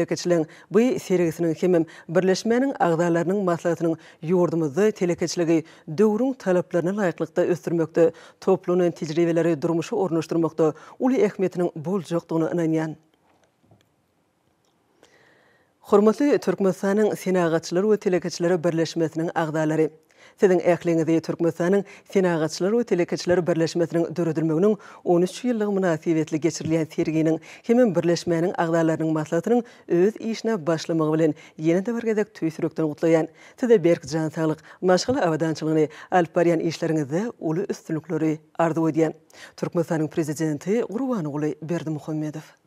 telekeçiliň bu serigisiniň hem birleşmäniň agdalarynyň maslahatynyň ýurdumyzda telekeçiligi döwrüň talaplaryna laýyklykda ösdürmekde, toplunyň tejribeleri durmuşy ornaşdyrmakda uly ähmetiniň bol ýokdugyny inanýan Hormatly Türkmenistanyň senagatçylary we telekeçileri birleşmesiniň agdalary Sizin ähliňizde Türkmenistanyň senagatçylar we telekçiler birleşmesiniň döredilmeginiň 13 ýyllyk münasibetli geçirilýän tergeginiň hem birleşmäniň agdalarynyň maslahatynyň öz işine başlamagy bilen ýene de birgedek töýsürekden gutlaýan. Tide berk jan taýlyk, maşgyl awadançylygyny alyp barýan işleriňizde uly üstünlikleri arzuw edýän Türkmenistanyň prezidenti Berdi Muhammedow.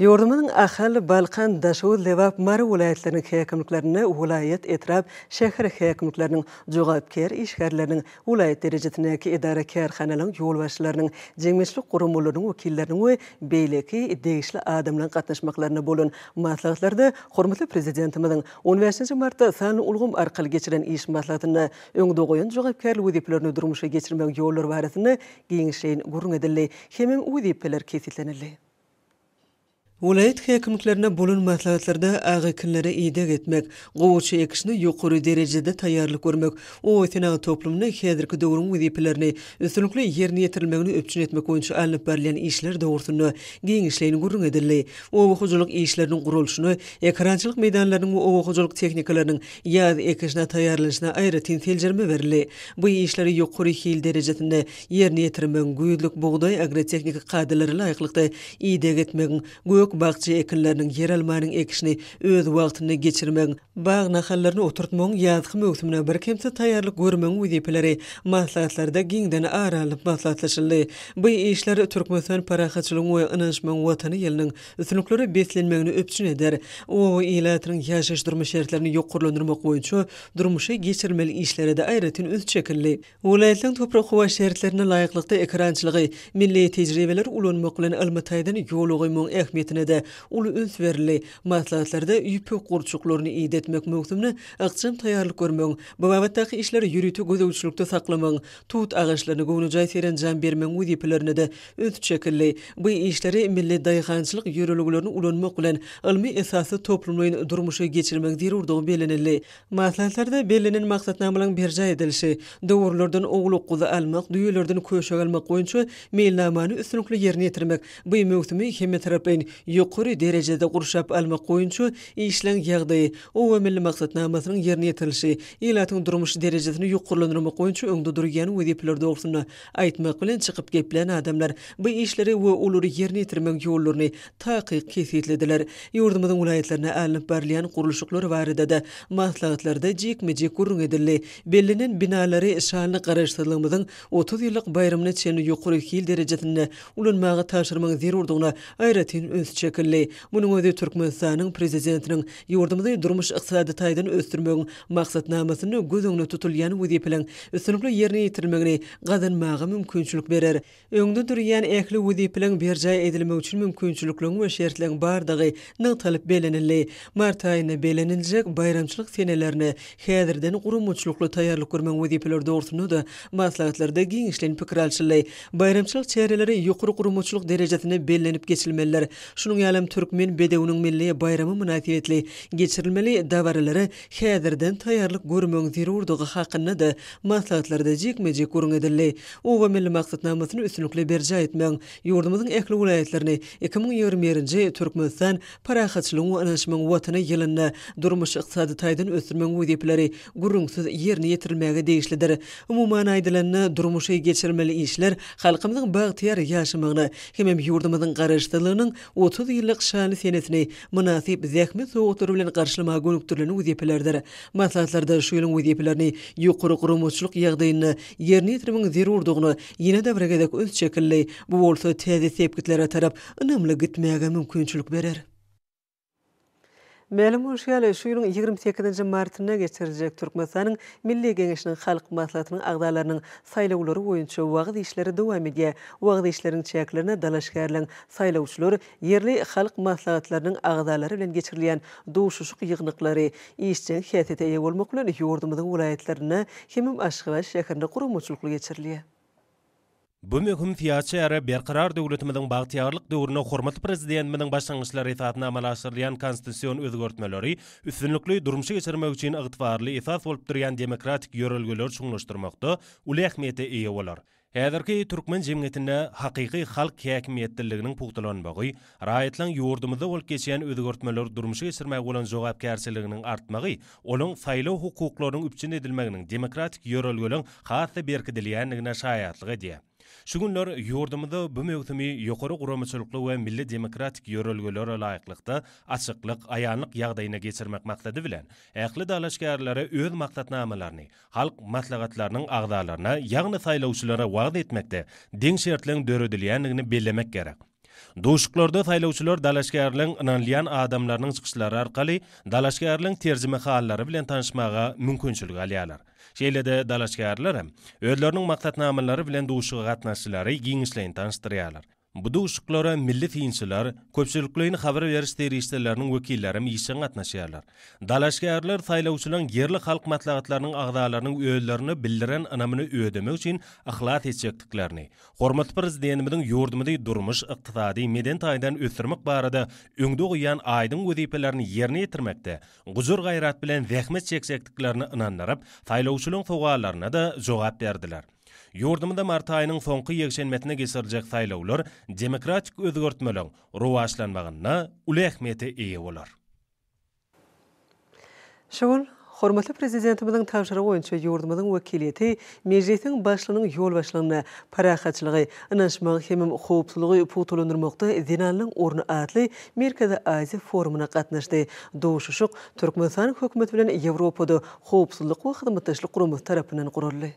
Yurdumun ahal Balkan daşu levap mar vilayatlarynyň häkimliklerini vilayet etrap şäher häkimliklerini jogapkär işgärlerini vilayet derejesindäki idara kärhanalyň ýol başlarynyň jemgyýetlik gurumlarynyň wekilleriniň we beýleki degişli adamlaryň gatnaşmaklaryny bolun maslahatlarda hormatly prezidentimiziň 15-nji martda sanly ulgum arkaly geçiren iş maslahatyny öňde goýan jogapkärli wezipelerini durmuşa geçirmek ýollary barasynda giňişleýin gurun edildi. Hemem wezipeler kesitlenildi. Ulayt hekimliklerine bulun maslahatlarda agy kinlere ide getmek, gowuçy ekşini ýokary derejede taýýarlyk görmek, o ýetena toplumyny hederki döwrüň wezipilerini üstünlikli ýerine ýetirmegini öpçün etmek boýunça alyp berilen işler döwrüni giňişleýin gurrun edildi. O howajylyk işleriniň gurulşyny, ekranjylyk meýdanlarynyň we howajylyk tehnikalarynyň ýa-da ekşini taýýarlaşyna aýry tinteljerme berildi. Bu işleri ýokary hil derejesinde ýerine ýetirmegini güýçlük bogdaý agrotehnika kadrlary laýyklykda ide getmegini Gök bağçı ekinlerinin yer almanın ekşini öz vaqtını geçirmen, bağ nahallarını oturtmon yazgı mögtümüne bir kemse tayarlı görmen uzipileri maslahatlarda gingden aralıp maslahatlaşıldı. Bu işler Türkmenistan parahatçılığın oya inanışman vatanı yelinin üsünükleri beslenmeğini öpçün eder. O ilatının yaşayış durmuş şeritlerini yok kurlandırma koyunca durmuşa geçirmeli işlere de ayrıtın öz çekirli. Ulayetlen toprak hova şeritlerine layıklıkta ekrançılığı, milli ýene de ul berli maslahatlarda ýüpü gurçuklaryny ýet möhümni ygçym taýýarlyk görmeň, bu wagtdaky işleri gözegçilikde tut agaçlaryny gowunjaý seren jan bermeň ýüpülerini de üns çekilli. Bu işleri milli daýgançylyk ýörelgülerini ulanmak bilen ilmi esasy toplumyň durmuşy geçirmek diýerdigi belenildi. Maslahatlarda belenen maksatnaň edilşi, dowurlardan oglyk gyzy almak, düýelerden köşe goýunça meýlnamany üstünlükli ýerine ýetirmek, bu möhümi hemme tarapyň yuqori derejede gurşap alma goýunçu işleň ýagdy o we milli maksatnamasynyň ýerine ýetirilşi ýelatyň durmuş derejesini ýokurlandyrmak goýunçu öňde durýan wezipleri dogrusyna aýtmak bilen çykyp gepleýän adamlar bu işleri we ulary ýerine ýetirmek ýollaryny taýyk kesetlediler ýurdumyň ulaýatlaryna alınıp berilýän gurulşyklar barada da maslahatlarda jikmeji gurun edildi bellinin binalary şanly garaşdyrylmagyň 30 ýyllyk bayramyny çenli ýokury kil derejesini ulanmagy taşyrmagy zerurdygyna aýratyn çekilli. Bunu ödi Türkmenistanın prezidentinin yurdumuzda durmuş iqtisadi taýdan ösdürmegi maksatnamasyny göz öňüne tutulýan we diýilen üstünlikli ýerine ýetirmegi gadan maga mümkinçilik berer. Öňde durýan ähli we diýilen berjaý edilmek üçin mümkinçiliklerini we şertlerini bardygy nyň talap belenilli. Mart aýyna beleniljek bayramçylyk senelerini häzirden gurumçylykly taýýarlyk görmek we diýilen dörtünü maslahatlarda giňişlenip pikir alşylly. Bayramçylyk çäreleri ýokury gurumçylyk derejesine bellenip geçilmeler. Şunun ýalym türkmen bedewiniň milli bayramy münasibetli geçirilmeli dawarlary häzirden taýýarlyk görmegi zerurdygy haqqynda da maslahatlarda jekmeje görüň edildi. O we milli maksatnamasyny üstünlikle berje etmäň ýurdumyň ähli welaýetlerini 2020-nji türkmenistan parahatçylyk we watany ýylyny durmuş ykdysady taýdan ösdürmäň we depleri gurrunsyz ýerine ýetirmäge degişlidir. Umumyň aýdylanyna durmuşy geçirmeli işler halkymyň bagtyýar ýaşamagyny hem hem ýurdumyň garaşdylygynyň 30 ýyllyk şany senesini munasyp zähmet sowgutur bilen garşylama gönükdirilen wezipelerdir. Maslahatlarda şu ýylyň wezipelerini ýokary gurumçylyk ýagdaýyny ýerine ýetirmäň zerurdygyny ýene de bir gezek öz çekilli bu bolsa täze sebitlere tarap ynamly gitmäge mümkinçilik berer. Melingul şäherde şu ýylyň 22 martyna geçiriljek Türkmenistan Milli Geňeşiniň Halk maslahatynyň agzalarynyň saýlawlary we ýyňyş işleri dowam edýär. Ýyňyşlaryň çäklerini daşaşgärliň saýlawçylar yerli halk maslahatlarynyň agzalary bilen geçirilýän duşuşyk ýygnyklary iňsiň häzirki ýagdaýy bolmagy üçin höwrdimdigi welaýetlerini Kimim Aşgabat şäherinde gurulmuchlyk geçirilýär. Bu mühüm fiyatçı ara berkarar devletimizin bağtiyarlık devrine hormat prezidentimizin başlangıçlar etatına amalaştırlayan konstitusyon özgörtmeleri üstünlüklü durumşı geçirmek için ıgıtvarlı etat olup duruyan demokratik yörülgüler çoğunlaştırmakta uli ahmiyete iyi olar. Häzirki türkmen jemgyýetinde haqiqi halk häkimiýetliliginiň pugtalanmagy, raýatlaryň ýurdumyzda bolup geçýän öýgörtmeler durmuşy ýetirmäge bolan jogapkärçiliginiň artmagy, olyň saýlaw hukuklarynyň üpçin edilmeginiň demokratik ýörelgeliň hatda berkidilýändigine şaýatlygy diýär. Şügünler yurdumda bu mevtimi yokarı kuramçılıklı ve milli demokratik yörülgülere layıklıkta açıklık, ayanlık yağdayına geçirmek maktadı bilen, ehli dalaşkarları öz maktatnamalarını, halk matlagatlarının ağdalarına, yağını sayla uçulara vaad etmekte, din şertlerin dörüdüleyenliğini bellemek gerek. Duşuklarda saylaçylar dalaşkarlyň ynanlyan adamlarynyň çykyşlary arkaly dalaşkarlyň terjime halary bilen tanışmaga mümkinçilik alýarlar. şeýlede dalaşgärler hem özlerini maksatnamalary bilen duşugy gatnaşçylary giňişleýin tanıştyrýarlar. Bu duşuklara milli finçiler, köpçülüklüyün xabara veriş deyirişlerinin vekillerim isen atnaşiyarlar. Dalaşkarlar sayla uçulan yerli halk matlağatlarının ağdalarının öğüllerini bildiren anamını öğüdümü için ıxlat etçektiklerini. Hormat prezidentimizin yurdumudu durmuş iqtisadi meden taydan ötürmük barada öngdü uyan aydın uzipelerini yerine yetirmekte, guzur gayrat bilen vehmet çeksektiklerini inanlarıp, sayla uçulan soğalarına da zoğap derdiler. Yurdumda Martayının sonqı yegşenmetini gesirjek saylawlar demokratik özgörtmelew ruwaşlanmagyna uly ähmiýeti eýe bolar. Şol Hormatly prezidentimiziň täwşirigi boýunça ýurdumyň wekileti mejlisiň başlygynyň ýol başlanyny parahatçylygy, inanşmak hem hem howpsuzlygy ýa-da zinanyň orny atly Merkezi Aziýa forumyna gatnaşdy. Döwüşüşik Türkmenistan hökümeti bilen Ýewropada howpsuzlyk we hyzmatdaşlyk gurumy tarapyndan gurulýar.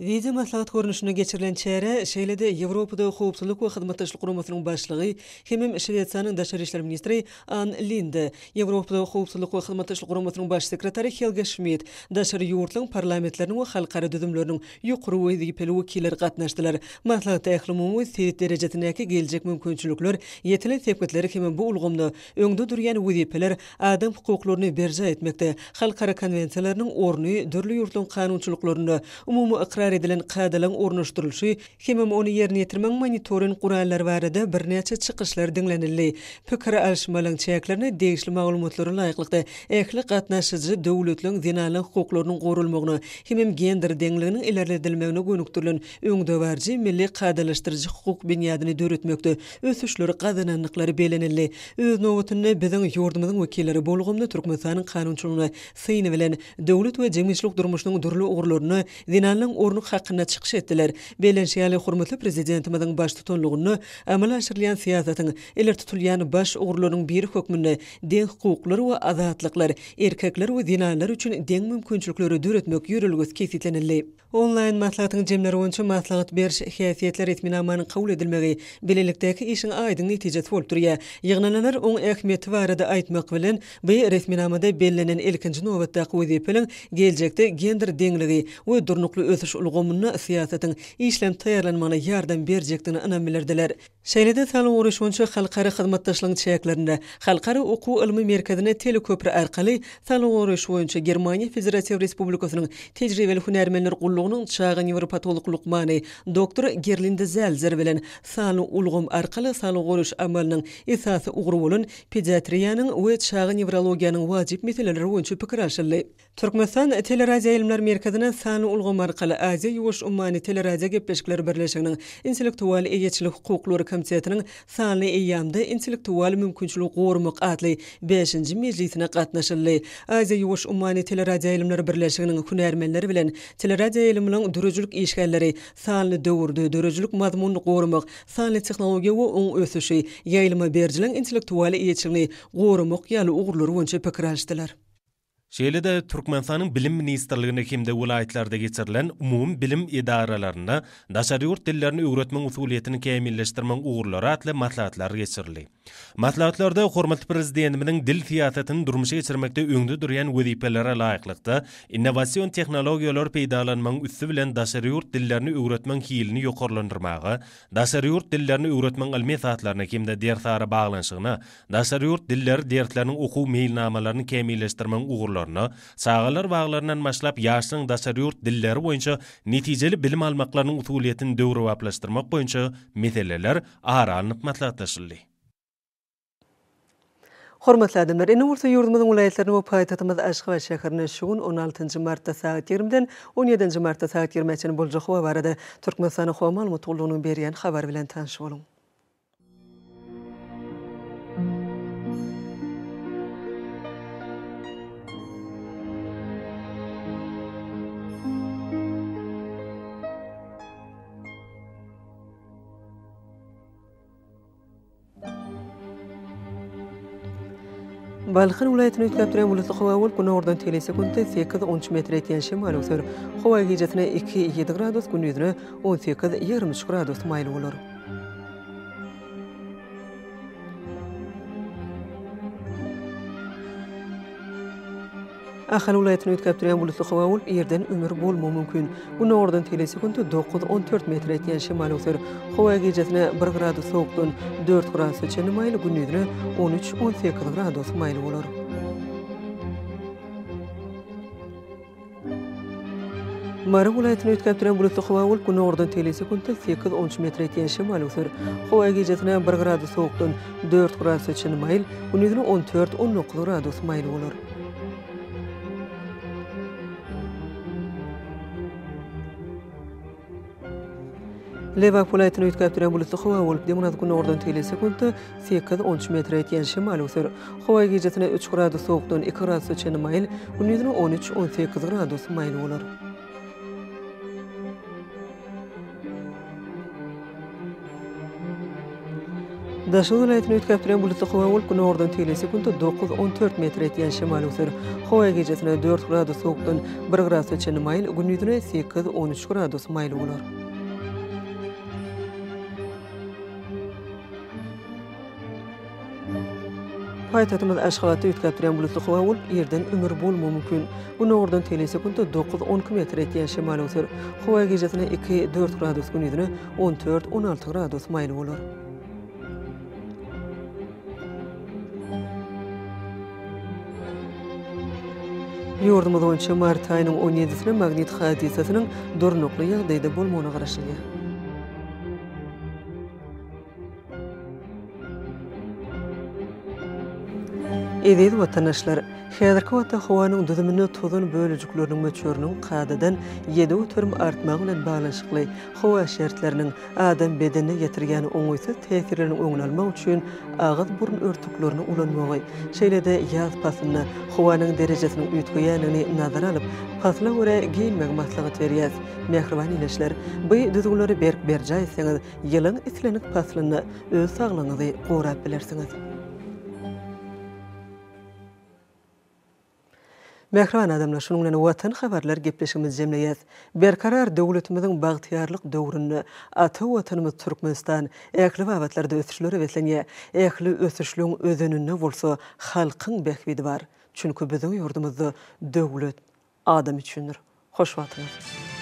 Vize maslahat görnüşüne geçirilen çäre şeýlede Ýewropada howpsuzlyk we hyzmat täşkil guramasynyň başlygy Hemem daşary işler ministri An Linde, Ýewropada howpsuzlyk we hyzmat guramasynyň baş sekretary Helge Schmidt, daşary ýurtlaryň parlamentlerini we halkara düzümlerini ýokury we diýipli wekiller gatnaşdylar. Maslahat ählimi sebit derejesindäki geljek mümkinçilikler, ýetilen täpkitleri bu ulgamda öňde durýan wezipler adam hukuklaryny berja etmekde. Halkara konwensiýalarynyň ornyny dürli ýurtlaryň kanunçylyklaryny tekrar edilen qadalan ornaşdırılşı, hemim onu yerin yetirman monitorin qurallar varada bir neca çıqışlar dinlenirli. Pükara alşmalan çayaklarna deyişli maulumotlarun layiqlıqda, ekli qatnaşıcı dövlütlün zinalan hukuklarun qorulmogna, hemim gendir denlilin ilerledilmeni gönüktürlün, milli qadalaştırcı hukuk binyadini dörütmökdü, ötüşlörü qadınanlıkları belenildi. öz növutunna bizan yordumudun vikilari bolgumda turkmasanın qanun qanun qanun qanun qanun qanun qanun qanun qanun onu haqqına çıqış etdilər. Belən şəyələ xormatlı prezidentimədən baş tutunluğunu, əməl aşırlayan siyasətin, ilər tutulayan baş uğurlarının bir xoqmünlə, den xoqlar və azahatlıqlar, erkəklər və dinaylar üçün den mümkünçlükləri dür etmək yürülgüz Online maslahatın cemleri onça maslahat bir hiyasiyetler etminamanın kavul edilmeyi bililikteki işin aydın neticet olup duruyor. Yığnananlar on ehmiyeti var adı aitmek bilen ve resminamada bellenen ilkinci novatta kuvizipilin gelecekte gender dengliği ve durnuklu ötüş ulgumunna siyasetin işlem tayarlanmana yardan berecektini anamilerdiler. Şeylede salon uruş onça halkari hizmettaşlığın çeyeklerinde halkari oku ilmi merkezine teleköpür arkali salon uruş onça Germania Federatif Respublikasının tecrübeli Sağlığının çağı nevropatolog doktor Gerlinde Zelzer bilen sanu ulgum arqalı sanu goluş amalının isası uğruvulun pediatriyanın ve çağı nevrologiyanın vacib meseleleri önçü pikir Turkmasan Türkmenistan Teleradiya Elmler Merkezinin sanu ulgum arqalı Aziya Yuvuş Ummani Teleradiya Gepleşikler Birleşiğinin intellektual eyyetçilik hukukluları komitetinin sanu eyyamda intellektual mümkünçlü qorumuk atlı 5. meclisine qatnaşırlı. Aziya Yuvuş Ummani Teleradiya Elmler Birleşiğinin hünermenleri bilen Eliminin dürüzülük işgalleri, sanly dövürdü, dürüzülük mazmunlu qorumuq, sanly teknologiya wu un ösüşü, yayilma bercilin intelektuali eçilini qorumuq yalı uqorlu uqorlu uqorlu Şeýlede Türkmenistanyň bilim ministrligine hemde welaýetlerde geçirilen umumy bilim edaralaryna daşary ýurt dillerini öwretmek usuliýetini kämilleşdirmek ugrulary atly maslahatlar geçirildi. Maslahatlarda hormat prezidentimiň dil fiýatatyny durmuşa geçirmekde öňde durýan wezipelere laýyklykda innowasion tehnologiýalar peýdalanmagyň üstü bilen daşary ýurt dillerini öwretmek hilini ýokarlandyrmagy, daşary ýurt dillerini öwretmek almy sahatlaryna hemde derslere baglanşygyna, daşary ýurt dilleri derslerini okuw meýilnamalaryny kämilleşdirmek ugrulary ýaşlaryna, sagalar baglarynyň maşlap ýaşlyň daşary ýurt dilleri boýunça netijeli bilim almaklaryň utulýetini döwre waplaşdyrmak boýunça meseleler ara alınıp matlaşdyrylýar. Hormatly adamlar, ene wurtu ýurdumyzyň ulaýatlaryny we paýtatymyz Aşgabat şäherine şuwun 16-njy martda saat 20-den 17-nji martda saat 20-çäne boljak howa barada Türkmenistanyň howa malumat berýän habar bilen tanış boluň. Balkhan ulaýatyny ýetirip duran bulutly howa bolup ordan telese günde 8-13 metr etýän şemal öwsür. Howa gejesine 2-7 gradus gün ýüzüne 18-20 gradus maýyl bolar. Ahal ulayetini ütkabdiriyan bulutlu xovaul yerden ömür bolmo mümkün. Buna ordan telesikundu 9-14 metre etiyan şimali usir. Xovay gecetine 1 gradu soğukdun 4 gradu sülçenli mayli 13-18 gradu mayli olur. Mara ulayetini ütkabdiriyan bulutlu xovaul kuna ordan telesikundu 8-13 metre etiyan şimali usir. Xovay gecetine 1 gradu soğukdun 4 gradu sülçenli 14-19 Leva Fulaytyny ýetgäp bilen bolsa, howa bolup demonat gün ordan telese kunty, 8-13 metr ýetýänşi maýlysyr. Howa gejetine 3 gradus sowukdan 2 gradus çene maýl, ýöne 13-18 gradus maýl bolar. Daşul ulaytyny ýetgäp bilen bolsa, howa bolup gün ordan telese kunty, 9-14 metr ýetýänşi maýlysyr. Howa gejetine 4 gradus sowukdan 1 gradus çene maýl, ýöne 8-13 gradus maýl bolar. Paýtagymyz Aşgabatda ýetgäpdirän bulutly howa bolup, ýerden ömür bolmagy mümkin. Bu nordan telesekundda 9-10 km etýän şemal öter. Howa gejesine 2-4 gradus 14-16 gradus maýyl bolar. Yurdumuzun şu mart ayının 17-sinde magnit hadisesinin durnuklu yağdaydı bolmagyna garaşylýar. Edeýil watanaşlar, häzirki wagtda howanyň düzümini tuzun bölüjüklörüniň möçörüniň qadadan 7 ötürm artmagy bilen baglanyşykly howa adam bedenine yetirgen öňüsi täsirleriniň öňlenme üçin agyt burun örtüklerini ulanmagy, şeýlede ýaz pasyny howanyň derejesini ýetgäýänini nazar alyp, pasyna görä giýinmek maslahat berýär. Mehriban ýeňişler, bu düzümleri berk-berjaýsyňyz, ýylyň islenik pasyny öz saglanyňyzy gorap bilersiniz. Mehriban adamlar şunun bilen watan habarlar gepleşimiz jemleýär. Berkarar döwletimiziň bagtyarlyk döwrüni ata watanymyz Türkmenistan ähli wagtlarda ötüşleri beslenýär. Ähli ötüşlüň özünini bolsa halkyň behwidi bar. Çünki biziň ýurdumyzda döwlet adam üçindir. Hoş watanyz.